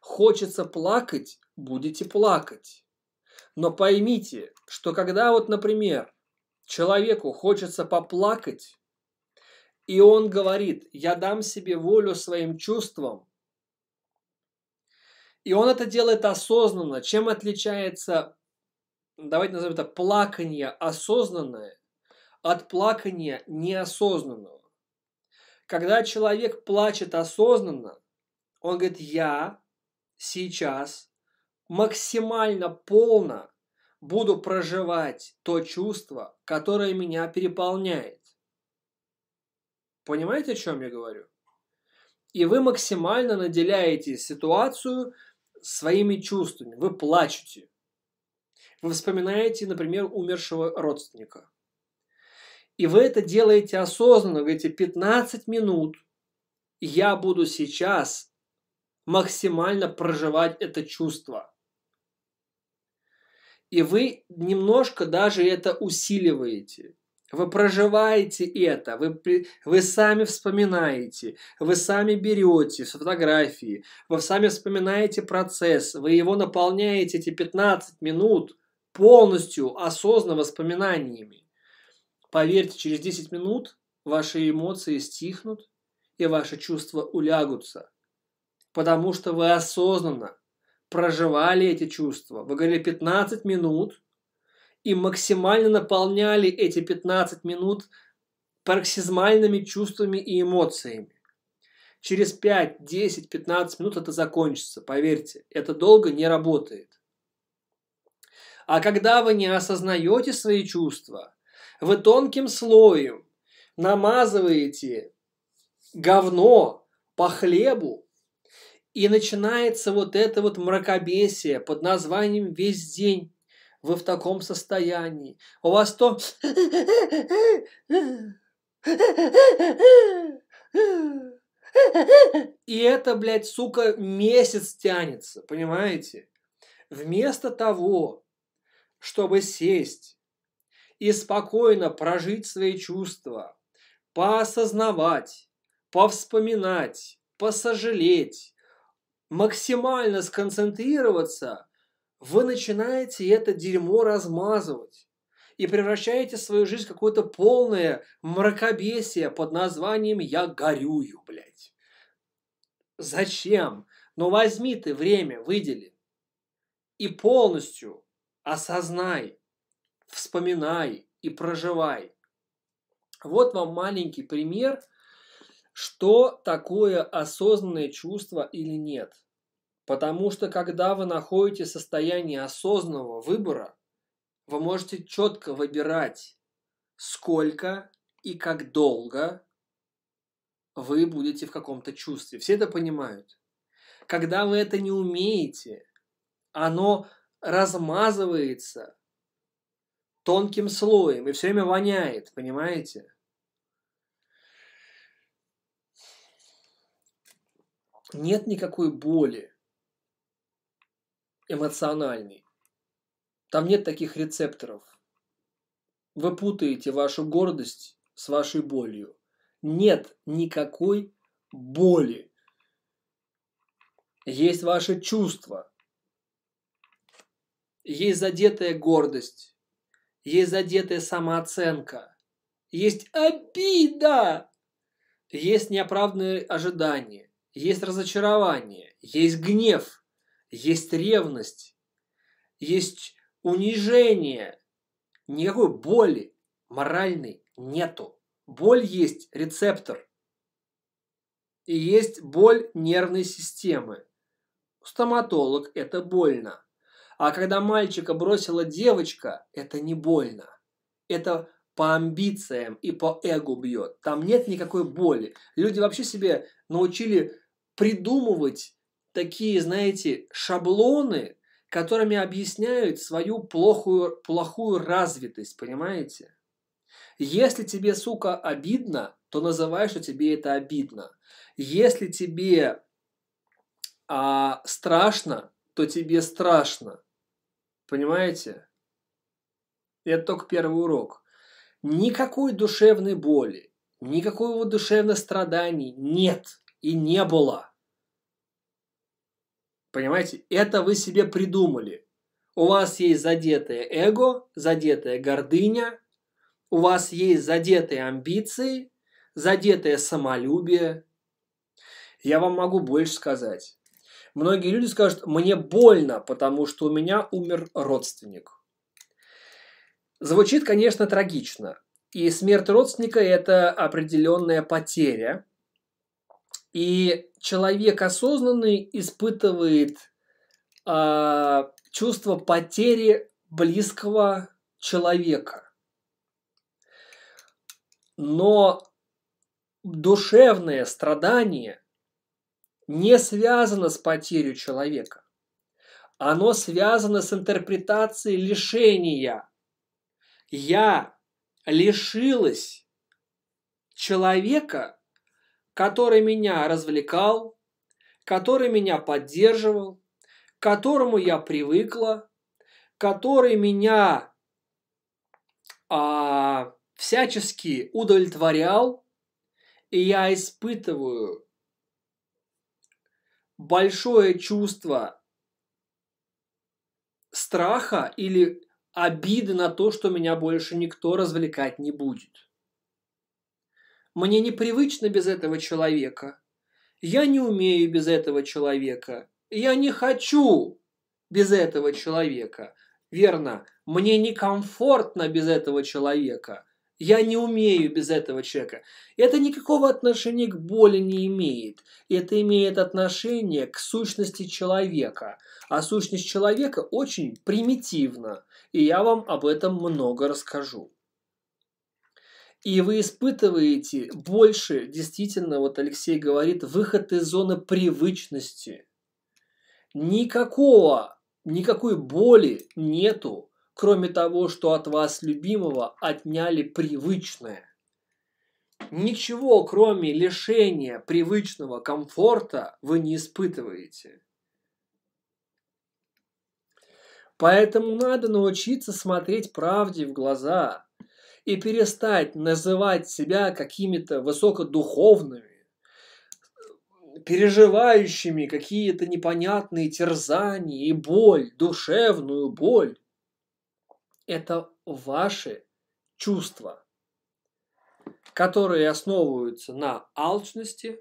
Хочется плакать, будете плакать. Но поймите, что когда вот, например, человеку хочется поплакать, и он говорит, я дам себе волю своим чувствам, и он это делает осознанно. Чем отличается, давайте назовем это, плакание осознанное от плакания неосознанного? Когда человек плачет осознанно, он говорит, я сейчас максимально полно буду проживать то чувство, которое меня переполняет. Понимаете, о чем я говорю? И вы максимально наделяете ситуацию своими чувствами. Вы плачете. Вы вспоминаете, например, умершего родственника. И вы это делаете осознанно, говорите, 15 минут я буду сейчас максимально проживать это чувство. И вы немножко даже это усиливаете. Вы проживаете это, вы, вы сами вспоминаете, вы сами берете фотографии, вы сами вспоминаете процесс, вы его наполняете эти 15 минут полностью осознанно воспоминаниями. Поверьте, через 10 минут ваши эмоции стихнут и ваши чувства улягутся, потому что вы осознанно проживали эти чувства. Вы говорили 15 минут и максимально наполняли эти 15 минут пароксизмальными чувствами и эмоциями. Через 5, 10, 15 минут это закончится, поверьте, это долго не работает. А когда вы не осознаете свои чувства – вы тонким слоем намазываете говно по хлебу, и начинается вот это вот мракобесие под названием «Весь день». Вы в таком состоянии. У вас то... И это, блядь, сука, месяц тянется, понимаете? Вместо того, чтобы сесть и спокойно прожить свои чувства, поосознавать, повспоминать, посожалеть, максимально сконцентрироваться, вы начинаете это дерьмо размазывать и превращаете свою жизнь в какое-то полное мракобесие под названием «я горюю», блядь. Зачем? Но ну, возьми ты время, выдели и полностью осознай, вспоминай и проживай. Вот вам маленький пример, что такое осознанное чувство или нет. Потому что когда вы находите состояние осознанного выбора, вы можете четко выбирать, сколько и как долго вы будете в каком-то чувстве. Все это понимают. Когда вы это не умеете, оно размазывается тонким слоем и все время воняет, понимаете? Нет никакой боли эмоциональной. Там нет таких рецепторов. Вы путаете вашу гордость с вашей болью. Нет никакой боли. Есть ваши чувства. Есть задетая гордость есть задетая самооценка. Есть обида. Есть неоправданные ожидания. Есть разочарование. Есть гнев. Есть ревность. Есть унижение. Никакой боли моральной нету. Боль есть рецептор. И есть боль нервной системы. Стоматолог – это больно. А когда мальчика бросила девочка, это не больно. Это по амбициям и по эго бьет. Там нет никакой боли. Люди вообще себе научили придумывать такие, знаете, шаблоны, которыми объясняют свою плохую, плохую развитость, понимаете? Если тебе, сука, обидно, то называй, что тебе это обидно. Если тебе а, страшно, то тебе страшно. Понимаете? это только первый урок. Никакой душевной боли, никакого душевных страданий нет и не было. Понимаете? Это вы себе придумали. У вас есть задетое эго, задетая гордыня, у вас есть задетые амбиции, задетое самолюбие. Я вам могу больше сказать. Многие люди скажут, мне больно, потому что у меня умер родственник. Звучит, конечно, трагично. И смерть родственника – это определенная потеря. И человек осознанный испытывает э, чувство потери близкого человека. Но душевное страдание – не связано с потерей человека. Оно связано с интерпретацией лишения. Я лишилась человека, который меня развлекал, который меня поддерживал, к которому я привыкла, который меня а, всячески удовлетворял, и я испытываю большое чувство страха или обиды на то, что меня больше никто развлекать не будет. Мне непривычно без этого человека. Я не умею без этого человека. Я не хочу без этого человека. Верно, мне некомфортно без этого человека. Я не умею без этого человека. Это никакого отношения к боли не имеет. Это имеет отношение к сущности человека. А сущность человека очень примитивна. И я вам об этом много расскажу. И вы испытываете больше, действительно, вот Алексей говорит, выход из зоны привычности. Никакого, никакой боли нету кроме того, что от вас любимого отняли привычное. Ничего, кроме лишения привычного комфорта, вы не испытываете. Поэтому надо научиться смотреть правде в глаза и перестать называть себя какими-то высокодуховными, переживающими какие-то непонятные терзания и боль, душевную боль это ваши чувства, которые основываются на алчности,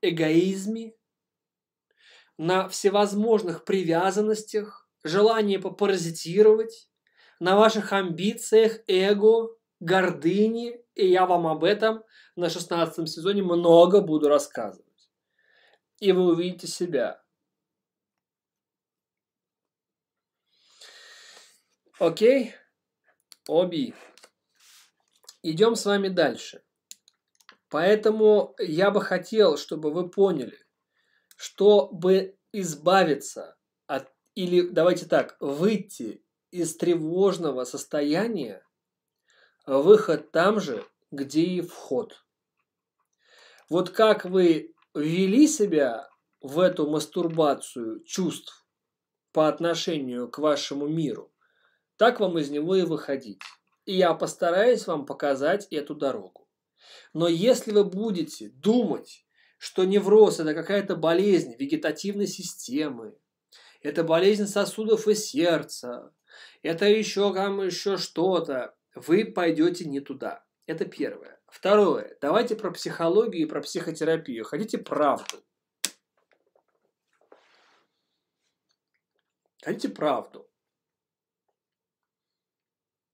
эгоизме, на всевозможных привязанностях, желании попаразитировать, на ваших амбициях, эго, гордыне, и я вам об этом на 16 сезоне много буду рассказывать. И вы увидите себя – Окей? Оби. Идем с вами дальше. Поэтому я бы хотел, чтобы вы поняли, чтобы избавиться от, или давайте так, выйти из тревожного состояния, выход там же, где и вход. Вот как вы вели себя в эту мастурбацию чувств по отношению к вашему миру, так вам из него и выходить. И я постараюсь вам показать эту дорогу. Но если вы будете думать, что невроз – это какая-то болезнь вегетативной системы, это болезнь сосудов и сердца, это еще там еще что-то, вы пойдете не туда. Это первое. Второе. Давайте про психологию и про психотерапию. Хотите правду? Хотите правду?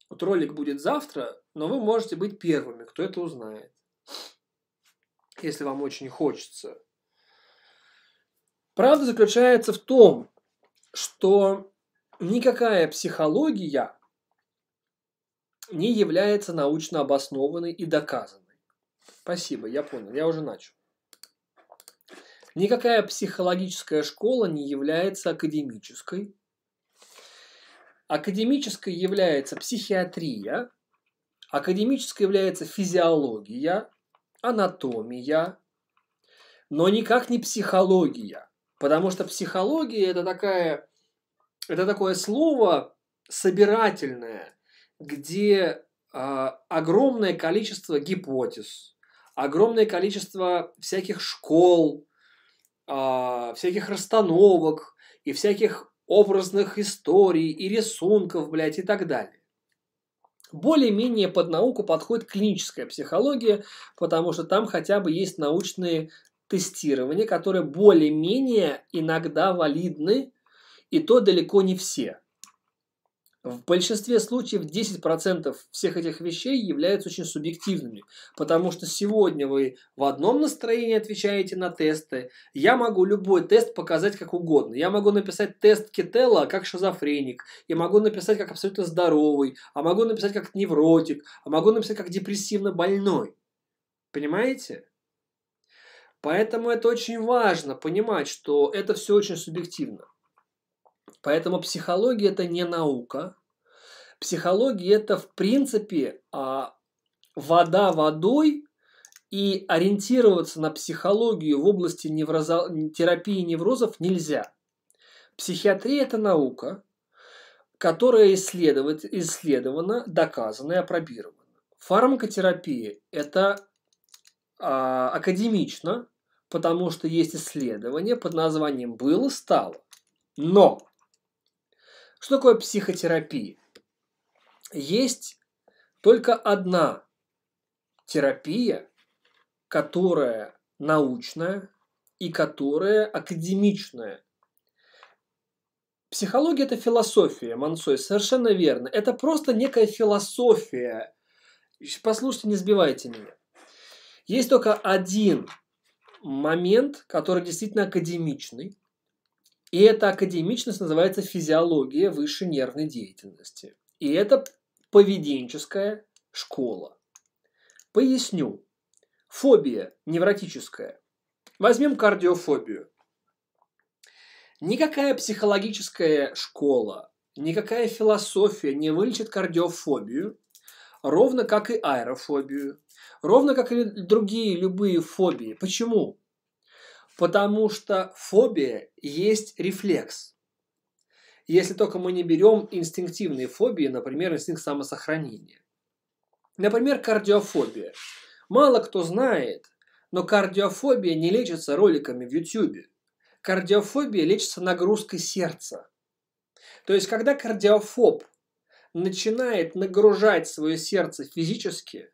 Вот ролик будет завтра, но вы можете быть первыми, кто это узнает. Если вам очень хочется. Правда заключается в том, что никакая психология не является научно обоснованной и доказанной. Спасибо, я понял, я уже начал. Никакая психологическая школа не является академической Академической является психиатрия, академической является физиология, анатомия, но никак не психология. Потому что психология это, такая, это такое слово собирательное, где э, огромное количество гипотез, огромное количество всяких школ, э, всяких расстановок и всяких образных историй и рисунков, блядь, и так далее. Более-менее под науку подходит клиническая психология, потому что там хотя бы есть научные тестирования, которые более-менее иногда валидны, и то далеко не все. В большинстве случаев 10% всех этих вещей являются очень субъективными, потому что сегодня вы в одном настроении отвечаете на тесты. Я могу любой тест показать как угодно. Я могу написать тест Кителла как шизофреник, я могу написать как абсолютно здоровый, а могу написать как невротик, а могу написать как депрессивно больной. Понимаете? Поэтому это очень важно понимать, что это все очень субъективно. Поэтому психология это не наука, Психология это, в принципе, а, вода водой, и ориентироваться на психологию в области невроза... терапии неврозов нельзя. Психиатрия – это наука, которая исследовать, исследована, доказана и опробирована. Фармакотерапия – это а, академично, потому что есть исследование под названием «было-стало». Но что такое психотерапия? есть только одна терапия, которая научная и которая академичная. Психология – это философия, Мансой, совершенно верно. Это просто некая философия. Послушайте, не сбивайте меня. Есть только один момент, который действительно академичный. И эта академичность называется физиология высшей нервной деятельности. И это поведенческая школа. Поясню. Фобия невротическая. Возьмем кардиофобию. Никакая психологическая школа, никакая философия не вылечит кардиофобию, ровно как и аэрофобию, ровно как и другие любые фобии. Почему? Потому что фобия есть рефлекс если только мы не берем инстинктивные фобии, например, инстинкт самосохранения. Например, кардиофобия. Мало кто знает, но кардиофобия не лечится роликами в YouTube. Кардиофобия лечится нагрузкой сердца. То есть, когда кардиофоб начинает нагружать свое сердце физически,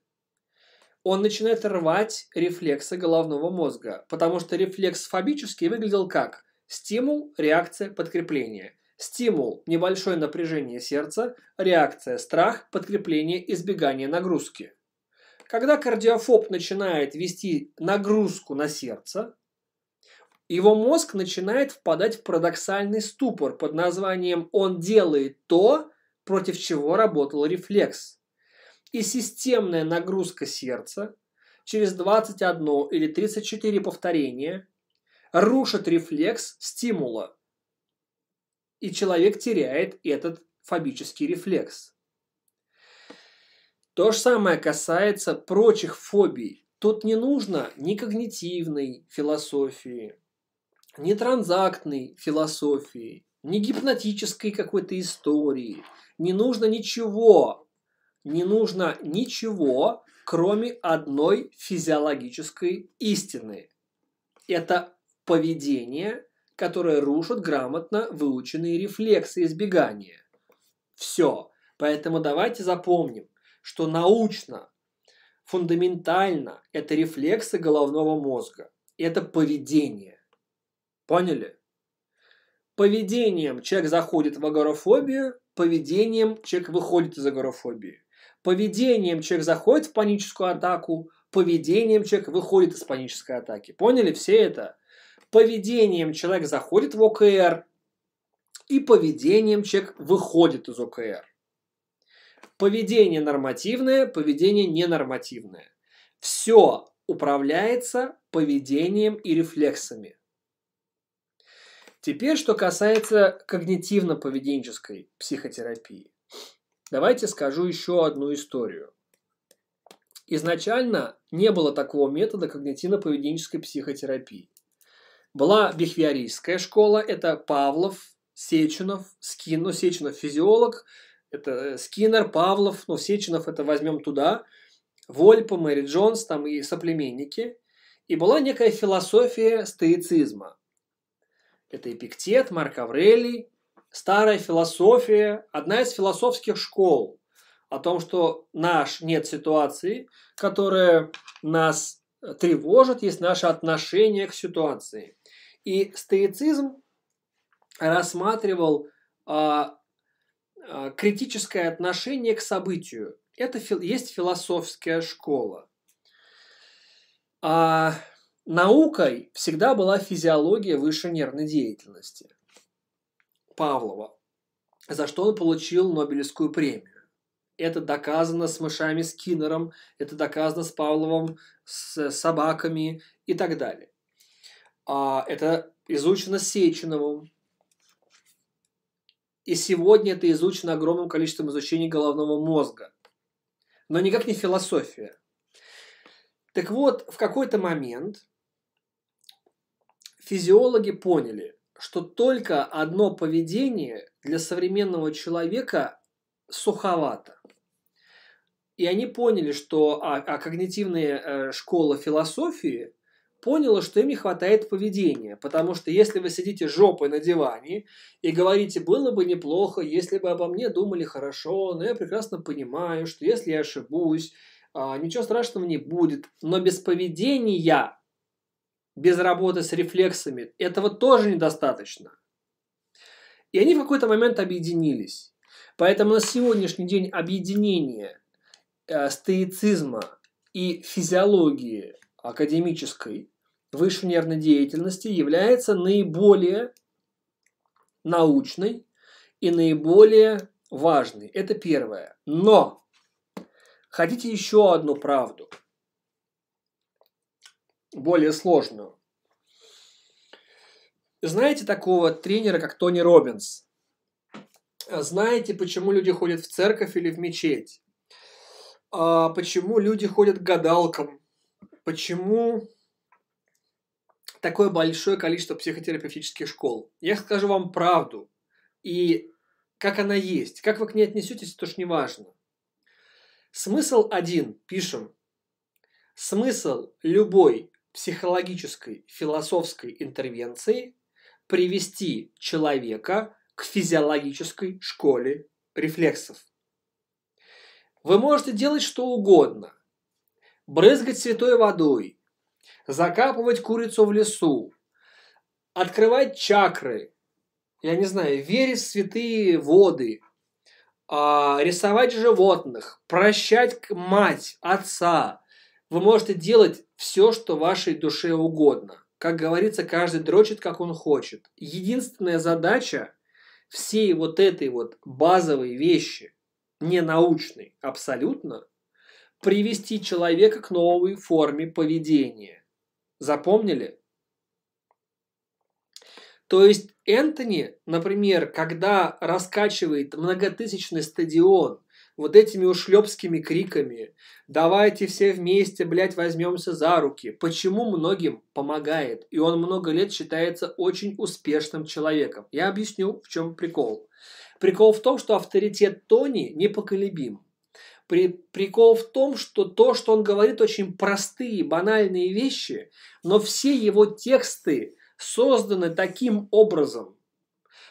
он начинает рвать рефлексы головного мозга, потому что рефлекс фобический выглядел как стимул, реакция, подкрепление – Стимул – небольшое напряжение сердца, реакция – страх, подкрепление, избегание нагрузки. Когда кардиофоб начинает вести нагрузку на сердце, его мозг начинает впадать в парадоксальный ступор под названием «он делает то, против чего работал рефлекс». И системная нагрузка сердца через 21 или 34 повторения рушит рефлекс стимула – и человек теряет этот фобический рефлекс. То же самое касается прочих фобий. Тут не нужно ни когнитивной философии, ни транзактной философии, ни гипнотической какой-то истории. Не нужно ничего. Не нужно ничего, кроме одной физиологической истины. Это поведение которые рушат грамотно выученные рефлексы избегания. Все. Поэтому давайте запомним, что научно, фундаментально это рефлексы головного мозга. Это поведение. Поняли? Поведением человек заходит в агорофобию, поведением человек выходит из агорофобии. Поведением человек заходит в паническую атаку, поведением человек выходит из панической атаки. Поняли все это? поведением человек заходит в ОКР и поведением человек выходит из ОКР. Поведение нормативное, поведение ненормативное. Все управляется поведением и рефлексами. Теперь, что касается когнитивно-поведенческой психотерапии. Давайте скажу еще одну историю. Изначально не было такого метода когнитивно-поведенческой психотерапии. Была бихвиарийская школа, это Павлов, Сеченов, Скин, ну, Сеченов физиолог, это э, Скиннер, Павлов, ну, Сеченов это возьмем туда, Вольпа, Мэри Джонс, там и соплеменники. И была некая философия стоицизма. Это Эпиктет, Марк Аврелий, старая философия, одна из философских школ о том, что наш нет ситуации, которая нас тревожит, есть наше отношение к ситуации – и стоицизм рассматривал а, а, критическое отношение к событию. Это фил, есть философская школа. А наукой всегда была физиология высшей нервной деятельности Павлова, за что он получил Нобелевскую премию. Это доказано с мышами Скиннером, это доказано с Павловым, с собаками и так далее. А это изучено Сеченовым. И сегодня это изучено огромным количеством изучений головного мозга. Но никак не философия. Так вот, в какой-то момент физиологи поняли, что только одно поведение для современного человека суховато. И они поняли, что а, а когнитивная э, школа философии поняла, что им не хватает поведения. Потому что если вы сидите жопой на диване и говорите, было бы неплохо, если бы обо мне думали хорошо, но я прекрасно понимаю, что если я ошибусь, а, ничего страшного не будет. Но без поведения, без работы с рефлексами, этого тоже недостаточно. И они в какой-то момент объединились. Поэтому на сегодняшний день объединение э, стоицизма и физиологии академической выше нервной деятельности является наиболее научной и наиболее важной. Это первое. Но хотите еще одну правду, более сложную. Знаете такого тренера, как Тони Робинс? Знаете, почему люди ходят в церковь или в мечеть? А почему люди ходят к гадалкам? Почему такое большое количество психотерапевтических школ. Я скажу вам правду. И как она есть. Как вы к ней отнесетесь, это уж не важно. Смысл один, пишем. Смысл любой психологической, философской интервенции привести человека к физиологической школе рефлексов. Вы можете делать что угодно. Брызгать святой водой, закапывать курицу в лесу, открывать чакры, я не знаю, верить в святые воды, а, рисовать животных, прощать мать, отца. Вы можете делать все, что вашей душе угодно. Как говорится, каждый дрочит, как он хочет. Единственная задача всей вот этой вот базовой вещи, не научной абсолютно, привести человека к новой форме поведения. Запомнили? То есть Энтони, например, когда раскачивает многотысячный стадион вот этими ушлепскими криками «давайте все вместе, блядь, возьмемся за руки», почему многим помогает, и он много лет считается очень успешным человеком. Я объясню, в чем прикол. Прикол в том, что авторитет Тони непоколебим. При, прикол в том, что то, что он говорит, очень простые, банальные вещи, но все его тексты созданы таким образом,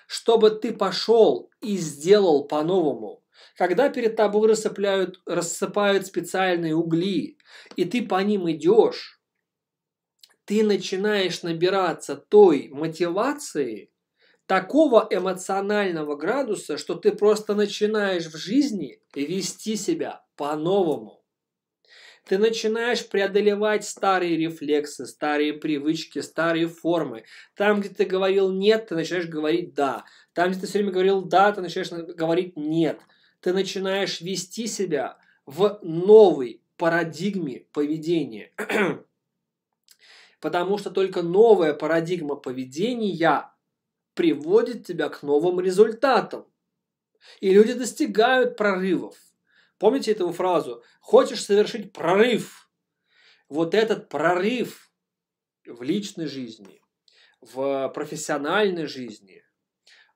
чтобы ты пошел и сделал по-новому. Когда перед тобой рассыпляют, рассыпают специальные угли, и ты по ним идешь, ты начинаешь набираться той мотивации, такого эмоционального градуса, что ты просто начинаешь в жизни вести себя по-новому. Ты начинаешь преодолевать старые рефлексы, старые привычки, старые формы. Там, где ты говорил «нет», ты начинаешь говорить «да». Там, где ты все время говорил «да», ты начинаешь говорить «нет». Ты начинаешь вести себя в новой парадигме поведения. Потому что только новая парадигма поведения приводит тебя к новым результатам. И люди достигают прорывов. Помните эту фразу? Хочешь совершить прорыв? Вот этот прорыв в личной жизни, в профессиональной жизни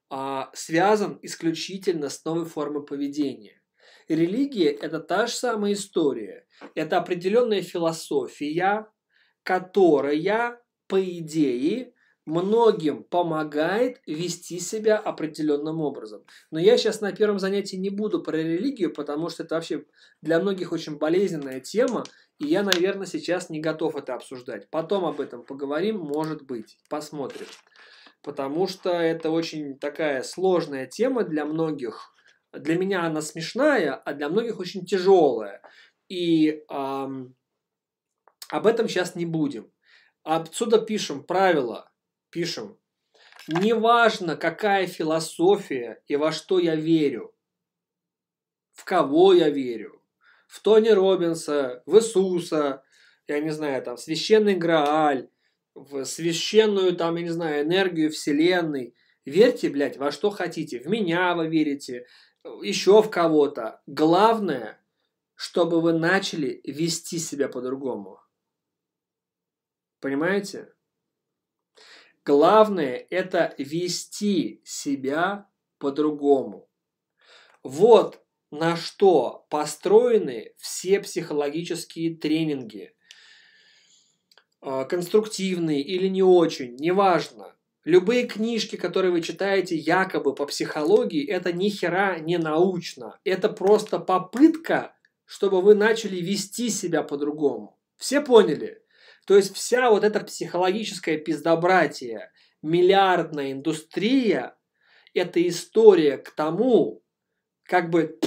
а, связан исключительно с новой формой поведения. И религия – это та же самая история. Это определенная философия, которая, по идее, многим помогает вести себя определенным образом. Но я сейчас на первом занятии не буду про религию, потому что это вообще для многих очень болезненная тема, и я, наверное, сейчас не готов это обсуждать. Потом об этом поговорим, может быть, посмотрим. Потому что это очень такая сложная тема для многих. Для меня она смешная, а для многих очень тяжелая. И эм, об этом сейчас не будем. Отсюда пишем правила пишем. Неважно, какая философия и во что я верю, в кого я верю, в Тони Робинса, в Иисуса, я не знаю, там, священный Грааль, в священную, там, я не знаю, энергию Вселенной. Верьте, блядь, во что хотите. В меня вы верите, еще в кого-то. Главное, чтобы вы начали вести себя по-другому. Понимаете? Главное – это вести себя по-другому. Вот на что построены все психологические тренинги. А, конструктивные или не очень, неважно. Любые книжки, которые вы читаете якобы по психологии, это ни хера не научно. Это просто попытка, чтобы вы начали вести себя по-другому. Все поняли? То есть вся вот эта психологическая пиздобратия, миллиардная индустрия, это история к тому, как бы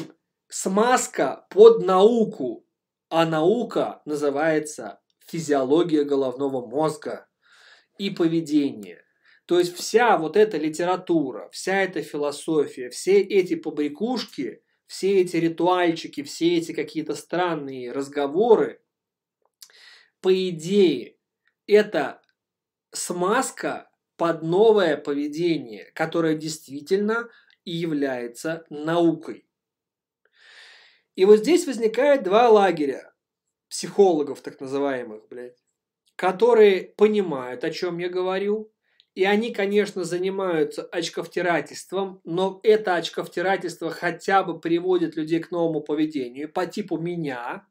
смазка под науку, а наука называется физиология головного мозга и поведение. То есть вся вот эта литература, вся эта философия, все эти побрякушки, все эти ритуальчики, все эти какие-то странные разговоры, по идее, это смазка под новое поведение, которое действительно и является наукой. И вот здесь возникает два лагеря психологов, так называемых, блядь, которые понимают, о чем я говорю, и они, конечно, занимаются очковтирательством, но это очковтирательство хотя бы приводит людей к новому поведению по типу меня,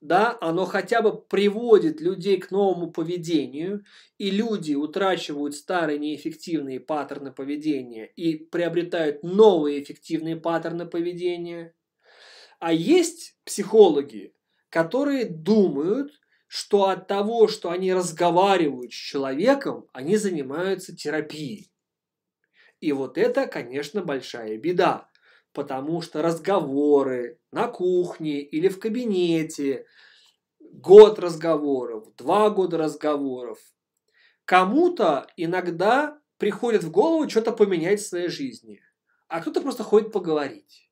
да, оно хотя бы приводит людей к новому поведению, и люди утрачивают старые неэффективные паттерны поведения и приобретают новые эффективные паттерны поведения. А есть психологи, которые думают, что от того, что они разговаривают с человеком, они занимаются терапией. И вот это, конечно, большая беда потому что разговоры на кухне или в кабинете, год разговоров, два года разговоров. Кому-то иногда приходит в голову что-то поменять в своей жизни, а кто-то просто ходит поговорить.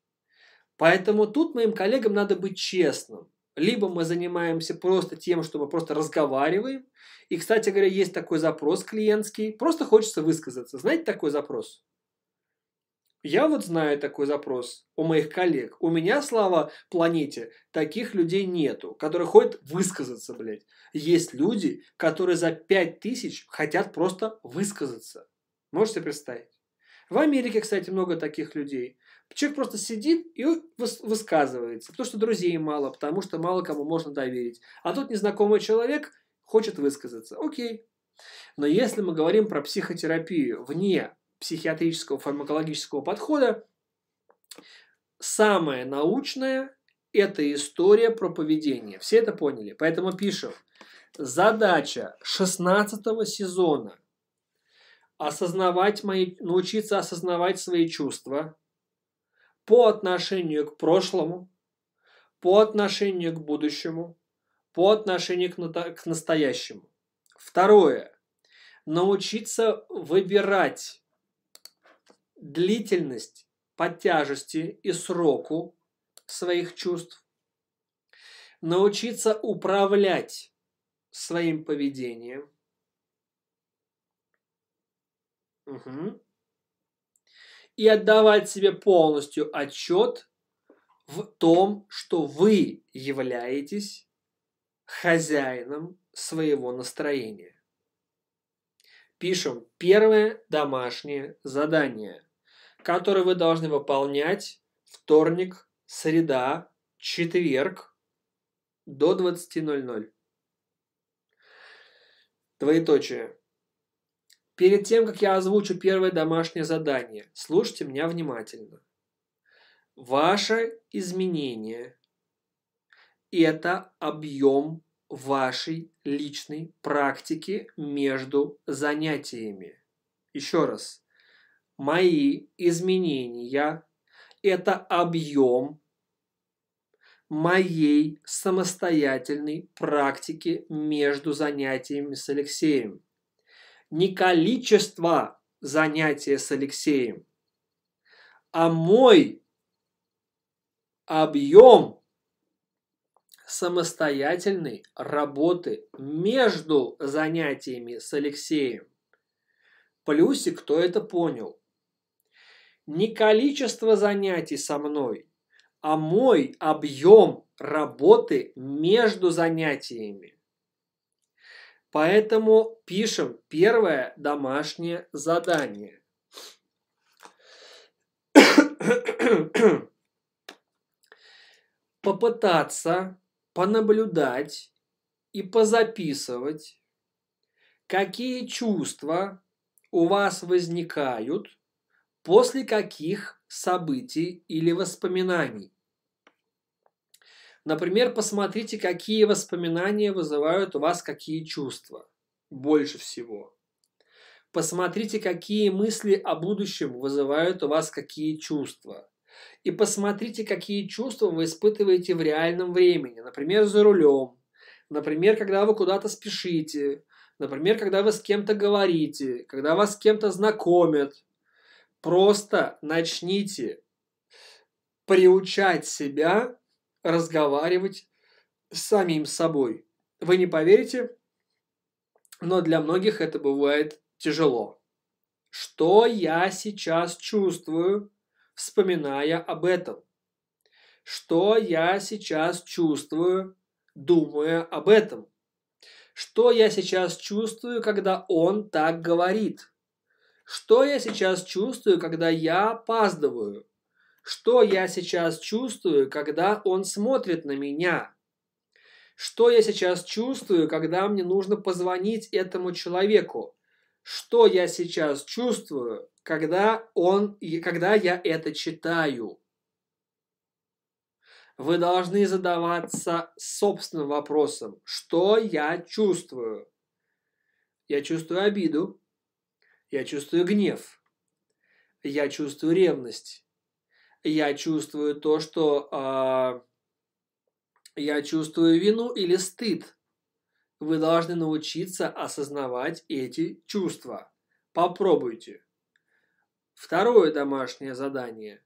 Поэтому тут моим коллегам надо быть честным. Либо мы занимаемся просто тем, что мы просто разговариваем. И, кстати говоря, есть такой запрос клиентский. Просто хочется высказаться. Знаете такой запрос? Я вот знаю такой запрос у моих коллег. У меня, слава планете, таких людей нету, которые ходят высказаться, блядь. Есть люди, которые за 5000 хотят просто высказаться. Можете представить? В Америке, кстати, много таких людей. Человек просто сидит и высказывается, потому что друзей мало, потому что мало кому можно доверить. А тут незнакомый человек хочет высказаться. Окей. Но если мы говорим про психотерапию вне психиатрического фармакологического подхода, самое научное – это история про поведение. Все это поняли. Поэтому пишем. Задача 16 сезона – осознавать мои, научиться осознавать свои чувства по отношению к прошлому, по отношению к будущему, по отношению к, к настоящему. Второе. Научиться выбирать длительность по тяжести и сроку своих чувств, научиться управлять своим поведением. Угу. И отдавать себе полностью отчет в том, что вы являетесь хозяином своего настроения. Пишем первое домашнее задание – которые вы должны выполнять вторник, среда, четверг до 20.00. Двоеточие. Перед тем, как я озвучу первое домашнее задание, слушайте меня внимательно. Ваше изменение – это объем вашей личной практики между занятиями. Еще раз мои изменения – это объем моей самостоятельной практики между занятиями с Алексеем. Не количество занятия с Алексеем, а мой объем самостоятельной работы между занятиями с Алексеем. Плюсик, кто это понял не количество занятий со мной, а мой объем работы между занятиями. Поэтому пишем первое домашнее задание. Попытаться понаблюдать и позаписывать, какие чувства у вас возникают после каких событий или воспоминаний. Например, посмотрите, какие воспоминания вызывают у вас какие чувства больше всего. Посмотрите, какие мысли о будущем вызывают у вас какие чувства. И посмотрите, какие чувства вы испытываете в реальном времени. Например, за рулем. Например, когда вы куда-то спешите. Например, когда вы с кем-то говорите. Когда вас с кем-то знакомят. Просто начните приучать себя разговаривать с самим собой. Вы не поверите, но для многих это бывает тяжело. Что я сейчас чувствую, вспоминая об этом? Что я сейчас чувствую, думая об этом? Что я сейчас чувствую, когда он так говорит? Что я сейчас чувствую, когда я опаздываю? Что я сейчас чувствую, когда он смотрит на меня? Что я сейчас чувствую, когда мне нужно позвонить этому человеку? Что я сейчас чувствую, когда, он, когда я это читаю? Вы должны задаваться собственным вопросом. Что я чувствую? Я чувствую обиду. Я чувствую гнев. Я чувствую ревность. Я чувствую то, что э, я чувствую вину или стыд. Вы должны научиться осознавать эти чувства. Попробуйте. Второе домашнее задание.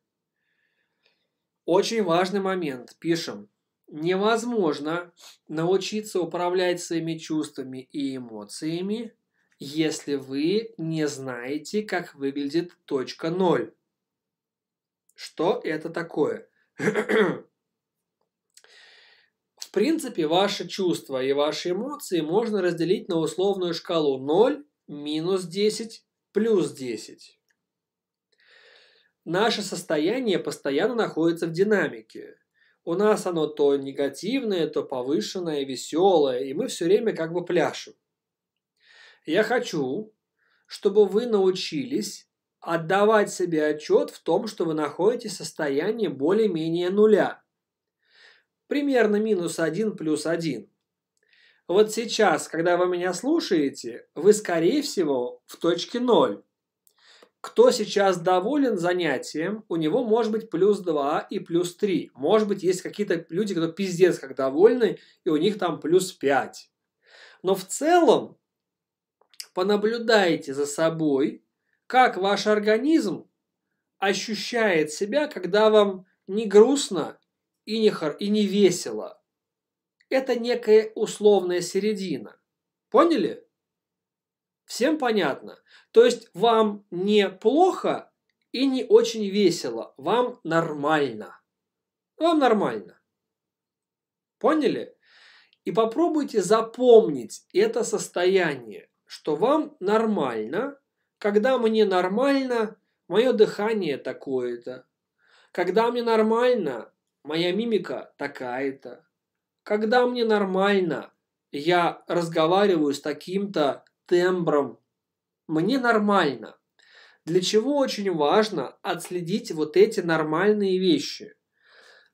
Очень важный момент. Пишем. Невозможно научиться управлять своими чувствами и эмоциями, если вы не знаете, как выглядит точка ноль, Что это такое? В принципе, ваши чувства и ваши эмоции можно разделить на условную шкалу 0, минус 10, плюс 10. Наше состояние постоянно находится в динамике. У нас оно то негативное, то повышенное, веселое, и мы все время как бы пляшем. Я хочу, чтобы вы научились отдавать себе отчет в том, что вы находитесь в состоянии более-менее нуля. Примерно минус один плюс один. Вот сейчас, когда вы меня слушаете, вы, скорее всего, в точке ноль. Кто сейчас доволен занятием, у него может быть плюс 2 и плюс 3. Может быть, есть какие-то люди, кто пиздец как довольны, и у них там плюс 5. Но в целом понаблюдайте за собой, как ваш организм ощущает себя, когда вам не грустно и не, хор... и не весело. Это некая условная середина. Поняли? Всем понятно? То есть вам не плохо и не очень весело. Вам нормально. Вам нормально. Поняли? И попробуйте запомнить это состояние что вам нормально, когда мне нормально, мое дыхание такое-то. Когда мне нормально, моя мимика такая-то. Когда мне нормально, я разговариваю с таким-то тембром. Мне нормально. Для чего очень важно отследить вот эти нормальные вещи.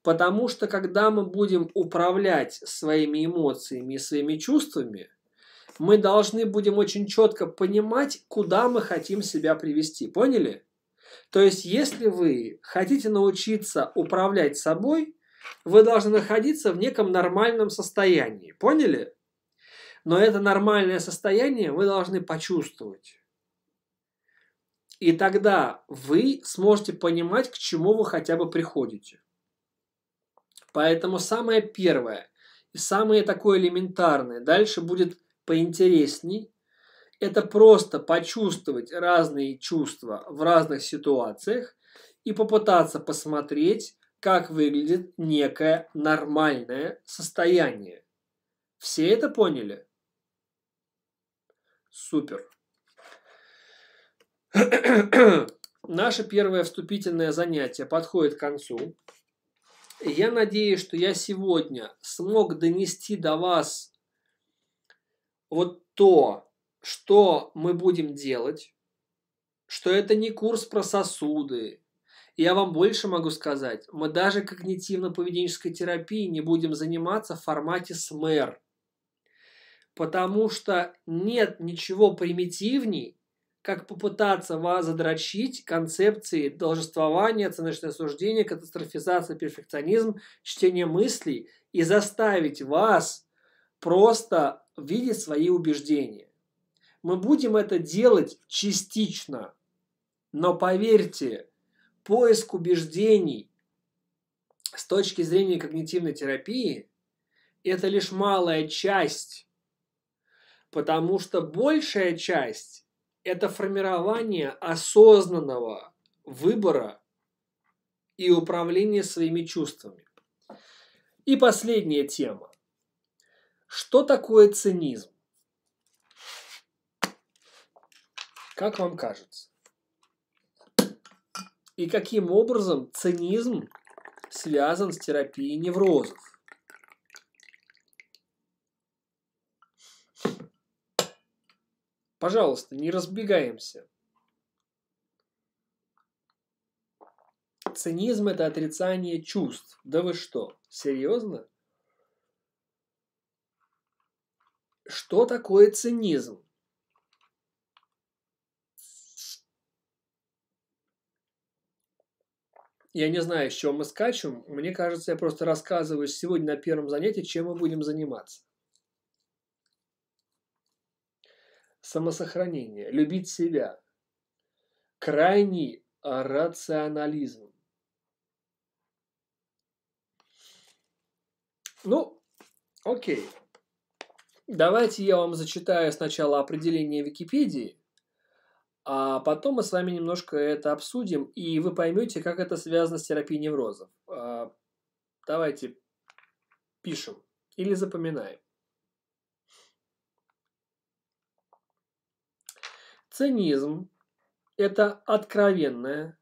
Потому что когда мы будем управлять своими эмоциями и своими чувствами – мы должны будем очень четко понимать, куда мы хотим себя привести. Поняли? То есть, если вы хотите научиться управлять собой, вы должны находиться в неком нормальном состоянии. Поняли? Но это нормальное состояние вы должны почувствовать. И тогда вы сможете понимать, к чему вы хотя бы приходите. Поэтому самое первое и самое такое элементарное. Дальше будет поинтересней. Это просто почувствовать разные чувства в разных ситуациях и попытаться посмотреть, как выглядит некое нормальное состояние. Все это поняли? Супер. Наше первое вступительное занятие подходит к концу. Я надеюсь, что я сегодня смог донести до вас вот то, что мы будем делать, что это не курс про сосуды. Я вам больше могу сказать, мы даже когнитивно-поведенческой терапии не будем заниматься в формате СМЭР, потому что нет ничего примитивней, как попытаться вас задрочить концепции должествования, оценочное суждение, катастрофизация, перфекционизм, чтение мыслей и заставить вас – просто видеть свои убеждения. Мы будем это делать частично, но поверьте, поиск убеждений с точки зрения когнитивной терапии – это лишь малая часть, потому что большая часть – это формирование осознанного выбора и управления своими чувствами. И последняя тема. Что такое цинизм? Как вам кажется? И каким образом цинизм связан с терапией неврозов? Пожалуйста, не разбегаемся. Цинизм – это отрицание чувств. Да вы что, серьезно? Что такое цинизм? Я не знаю, с чего мы скачем. Мне кажется, я просто рассказываю сегодня на первом занятии, чем мы будем заниматься. Самосохранение, любить себя, крайний а, рационализм. Ну, окей. Давайте я вам зачитаю сначала определение Википедии, а потом мы с вами немножко это обсудим, и вы поймете, как это связано с терапией неврозов. А, давайте пишем или запоминаем. Цинизм – это откровенное,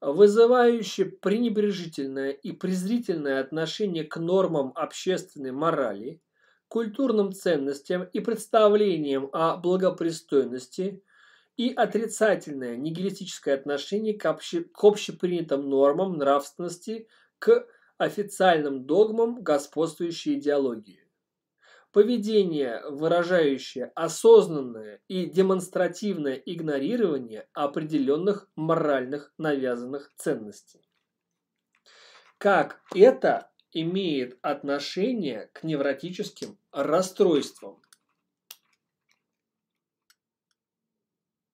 вызывающее пренебрежительное и презрительное отношение к нормам общественной морали – культурным ценностям и представлениям о благопристойности и отрицательное нигилистическое отношение к, обще... к общепринятым нормам нравственности, к официальным догмам господствующей идеологии. Поведение, выражающее осознанное и демонстративное игнорирование определенных моральных навязанных ценностей. Как это имеет отношение к невротическим расстройствам.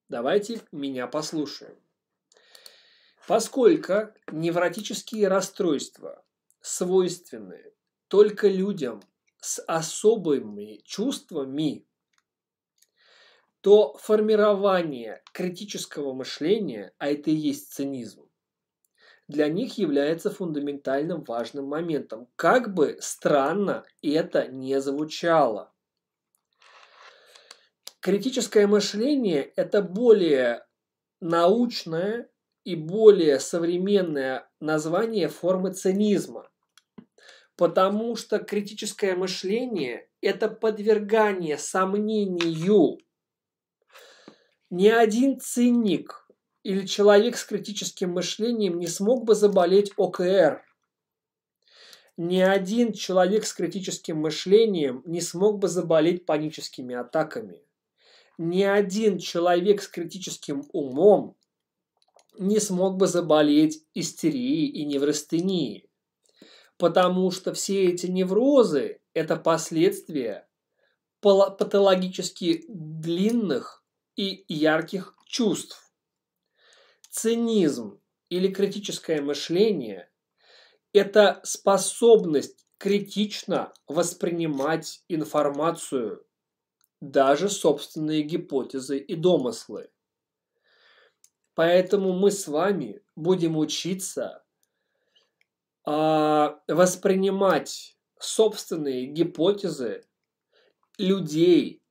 Давайте меня послушаем. Поскольку невротические расстройства свойственны только людям с особыми чувствами, то формирование критического мышления, а это и есть цинизм, для них является фундаментально важным моментом. Как бы странно это не звучало. Критическое мышление – это более научное и более современное название формы цинизма. Потому что критическое мышление – это подвергание сомнению. Ни один циник или человек с критическим мышлением не смог бы заболеть ОКР. Ни один человек с критическим мышлением не смог бы заболеть паническими атаками. Ни один человек с критическим умом не смог бы заболеть истерией и неврастенией. Потому что все эти неврозы – это последствия патологически длинных и ярких чувств Цинизм или критическое мышление – это способность критично воспринимать информацию, даже собственные гипотезы и домыслы. Поэтому мы с вами будем учиться э, воспринимать собственные гипотезы людей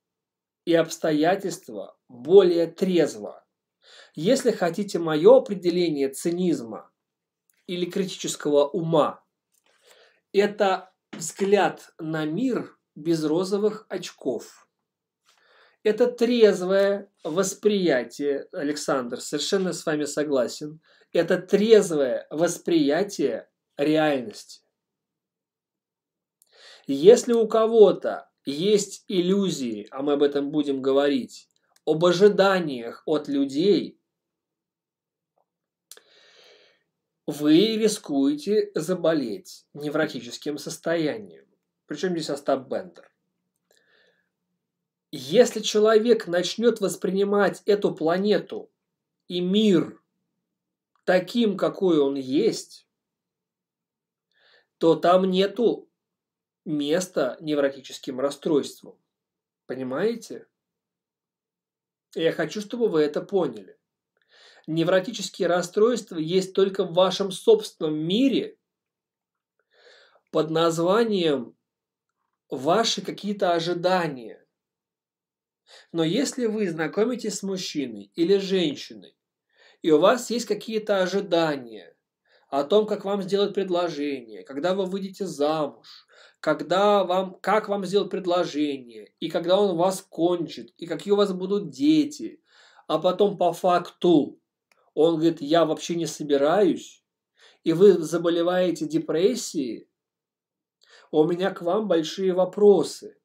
и обстоятельства более трезво. Если хотите мое определение цинизма или критического ума, это взгляд на мир без розовых очков. Это трезвое восприятие, Александр, совершенно с вами согласен. Это трезвое восприятие реальности. Если у кого-то есть иллюзии, а мы об этом будем говорить, об ожиданиях от людей, вы рискуете заболеть невротическим состоянием. Причем здесь Остап Бендер. Если человек начнет воспринимать эту планету и мир таким, какой он есть, то там нету места невротическим расстройствам. Понимаете? Я хочу, чтобы вы это поняли. Невротические расстройства есть только в вашем собственном мире под названием ваши какие-то ожидания. Но если вы знакомитесь с мужчиной или женщиной, и у вас есть какие-то ожидания о том, как вам сделать предложение, когда вы выйдете замуж, когда вам, как вам сделать предложение, и когда он вас кончит, и какие у вас будут дети, а потом по факту он говорит, я вообще не собираюсь. И вы заболеваете депрессией. У меня к вам большие вопросы.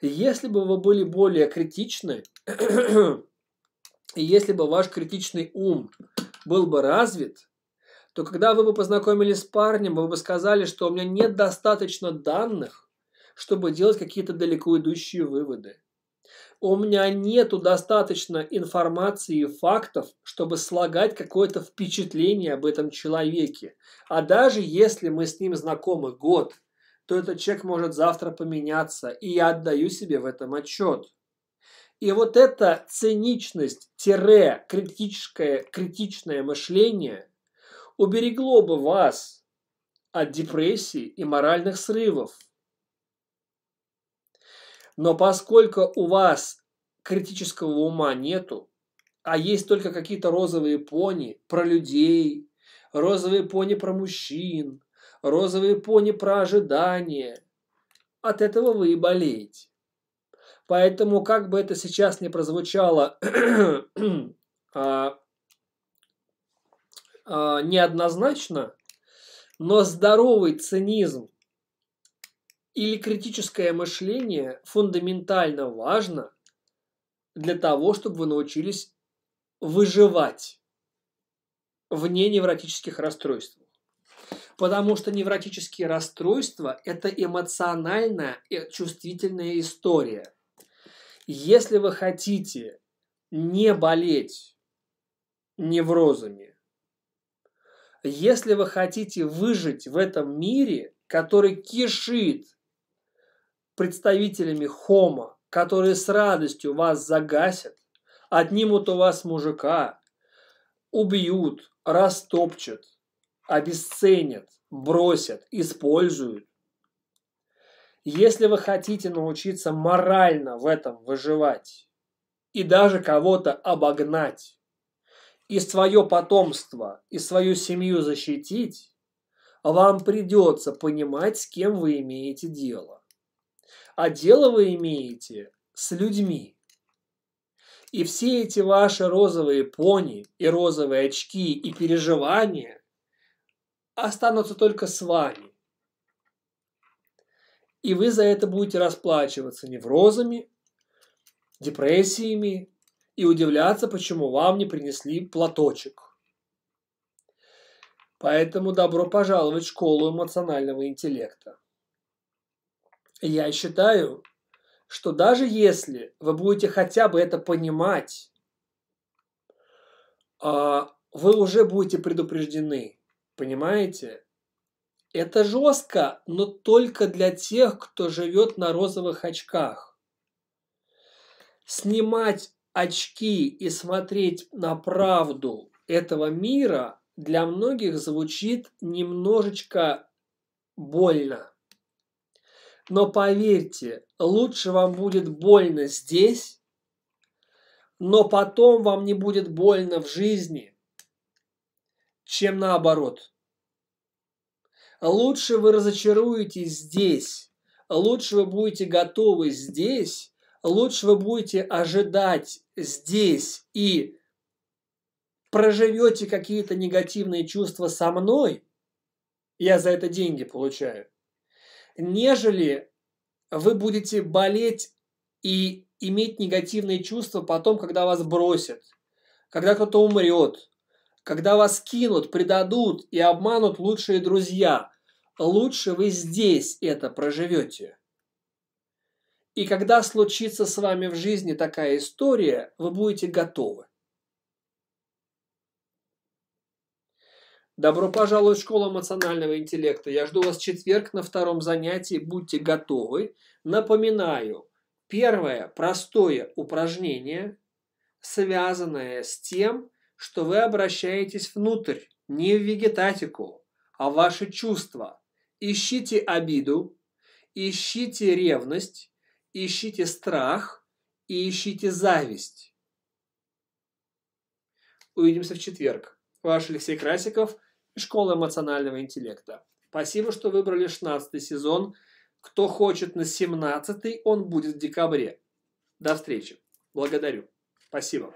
Если бы вы были более критичны, и если бы ваш критичный ум был бы развит, то когда вы бы познакомились с парнем, вы бы сказали, что у меня нет достаточно данных, чтобы делать какие-то далеко идущие выводы. У меня нету достаточно информации и фактов, чтобы слагать какое-то впечатление об этом человеке. А даже если мы с ним знакомы год, то этот человек может завтра поменяться, и я отдаю себе в этом отчет. И вот эта циничность тире критическое, критичное мышление уберегло бы вас от депрессии и моральных срывов. Но поскольку у вас критического ума нету, а есть только какие-то розовые пони про людей, розовые пони про мужчин, розовые пони про ожидания, от этого вы и болеете. Поэтому, как бы это сейчас не прозвучало а, а, неоднозначно, но здоровый цинизм или критическое мышление фундаментально важно для того, чтобы вы научились выживать вне невротических расстройств. Потому что невротические расстройства – это эмоциональная и чувствительная история. Если вы хотите не болеть неврозами, если вы хотите выжить в этом мире, который кишит представителями Хома, которые с радостью вас загасят, отнимут у вас мужика, убьют, растопчут, обесценят, бросят, используют. Если вы хотите научиться морально в этом выживать и даже кого-то обогнать, и свое потомство, и свою семью защитить, вам придется понимать, с кем вы имеете дело а дело вы имеете с людьми. И все эти ваши розовые пони и розовые очки и переживания останутся только с вами. И вы за это будете расплачиваться неврозами, депрессиями и удивляться, почему вам не принесли платочек. Поэтому добро пожаловать в школу эмоционального интеллекта. Я считаю, что даже если вы будете хотя бы это понимать, а, вы уже будете предупреждены. Понимаете? Это жестко, но только для тех, кто живет на розовых очках. Снимать очки и смотреть на правду этого мира для многих звучит немножечко больно. Но поверьте, лучше вам будет больно здесь, но потом вам не будет больно в жизни, чем наоборот. Лучше вы разочаруетесь здесь, лучше вы будете готовы здесь, лучше вы будете ожидать здесь и проживете какие-то негативные чувства со мной, я за это деньги получаю, нежели вы будете болеть и иметь негативные чувства потом, когда вас бросят, когда кто-то умрет, когда вас кинут, предадут и обманут лучшие друзья. Лучше вы здесь это проживете. И когда случится с вами в жизни такая история, вы будете готовы. Добро пожаловать в школу эмоционального интеллекта. Я жду вас в четверг на втором занятии. Будьте готовы. Напоминаю, первое простое упражнение, связанное с тем, что вы обращаетесь внутрь, не в вегетатику, а в ваши чувства. Ищите обиду, ищите ревность, ищите страх и ищите зависть. Увидимся в четверг. Ваш Алексей Красиков – Школы эмоционального интеллекта. Спасибо, что выбрали 16 сезон. Кто хочет на 17, он будет в декабре. До встречи. Благодарю. Спасибо.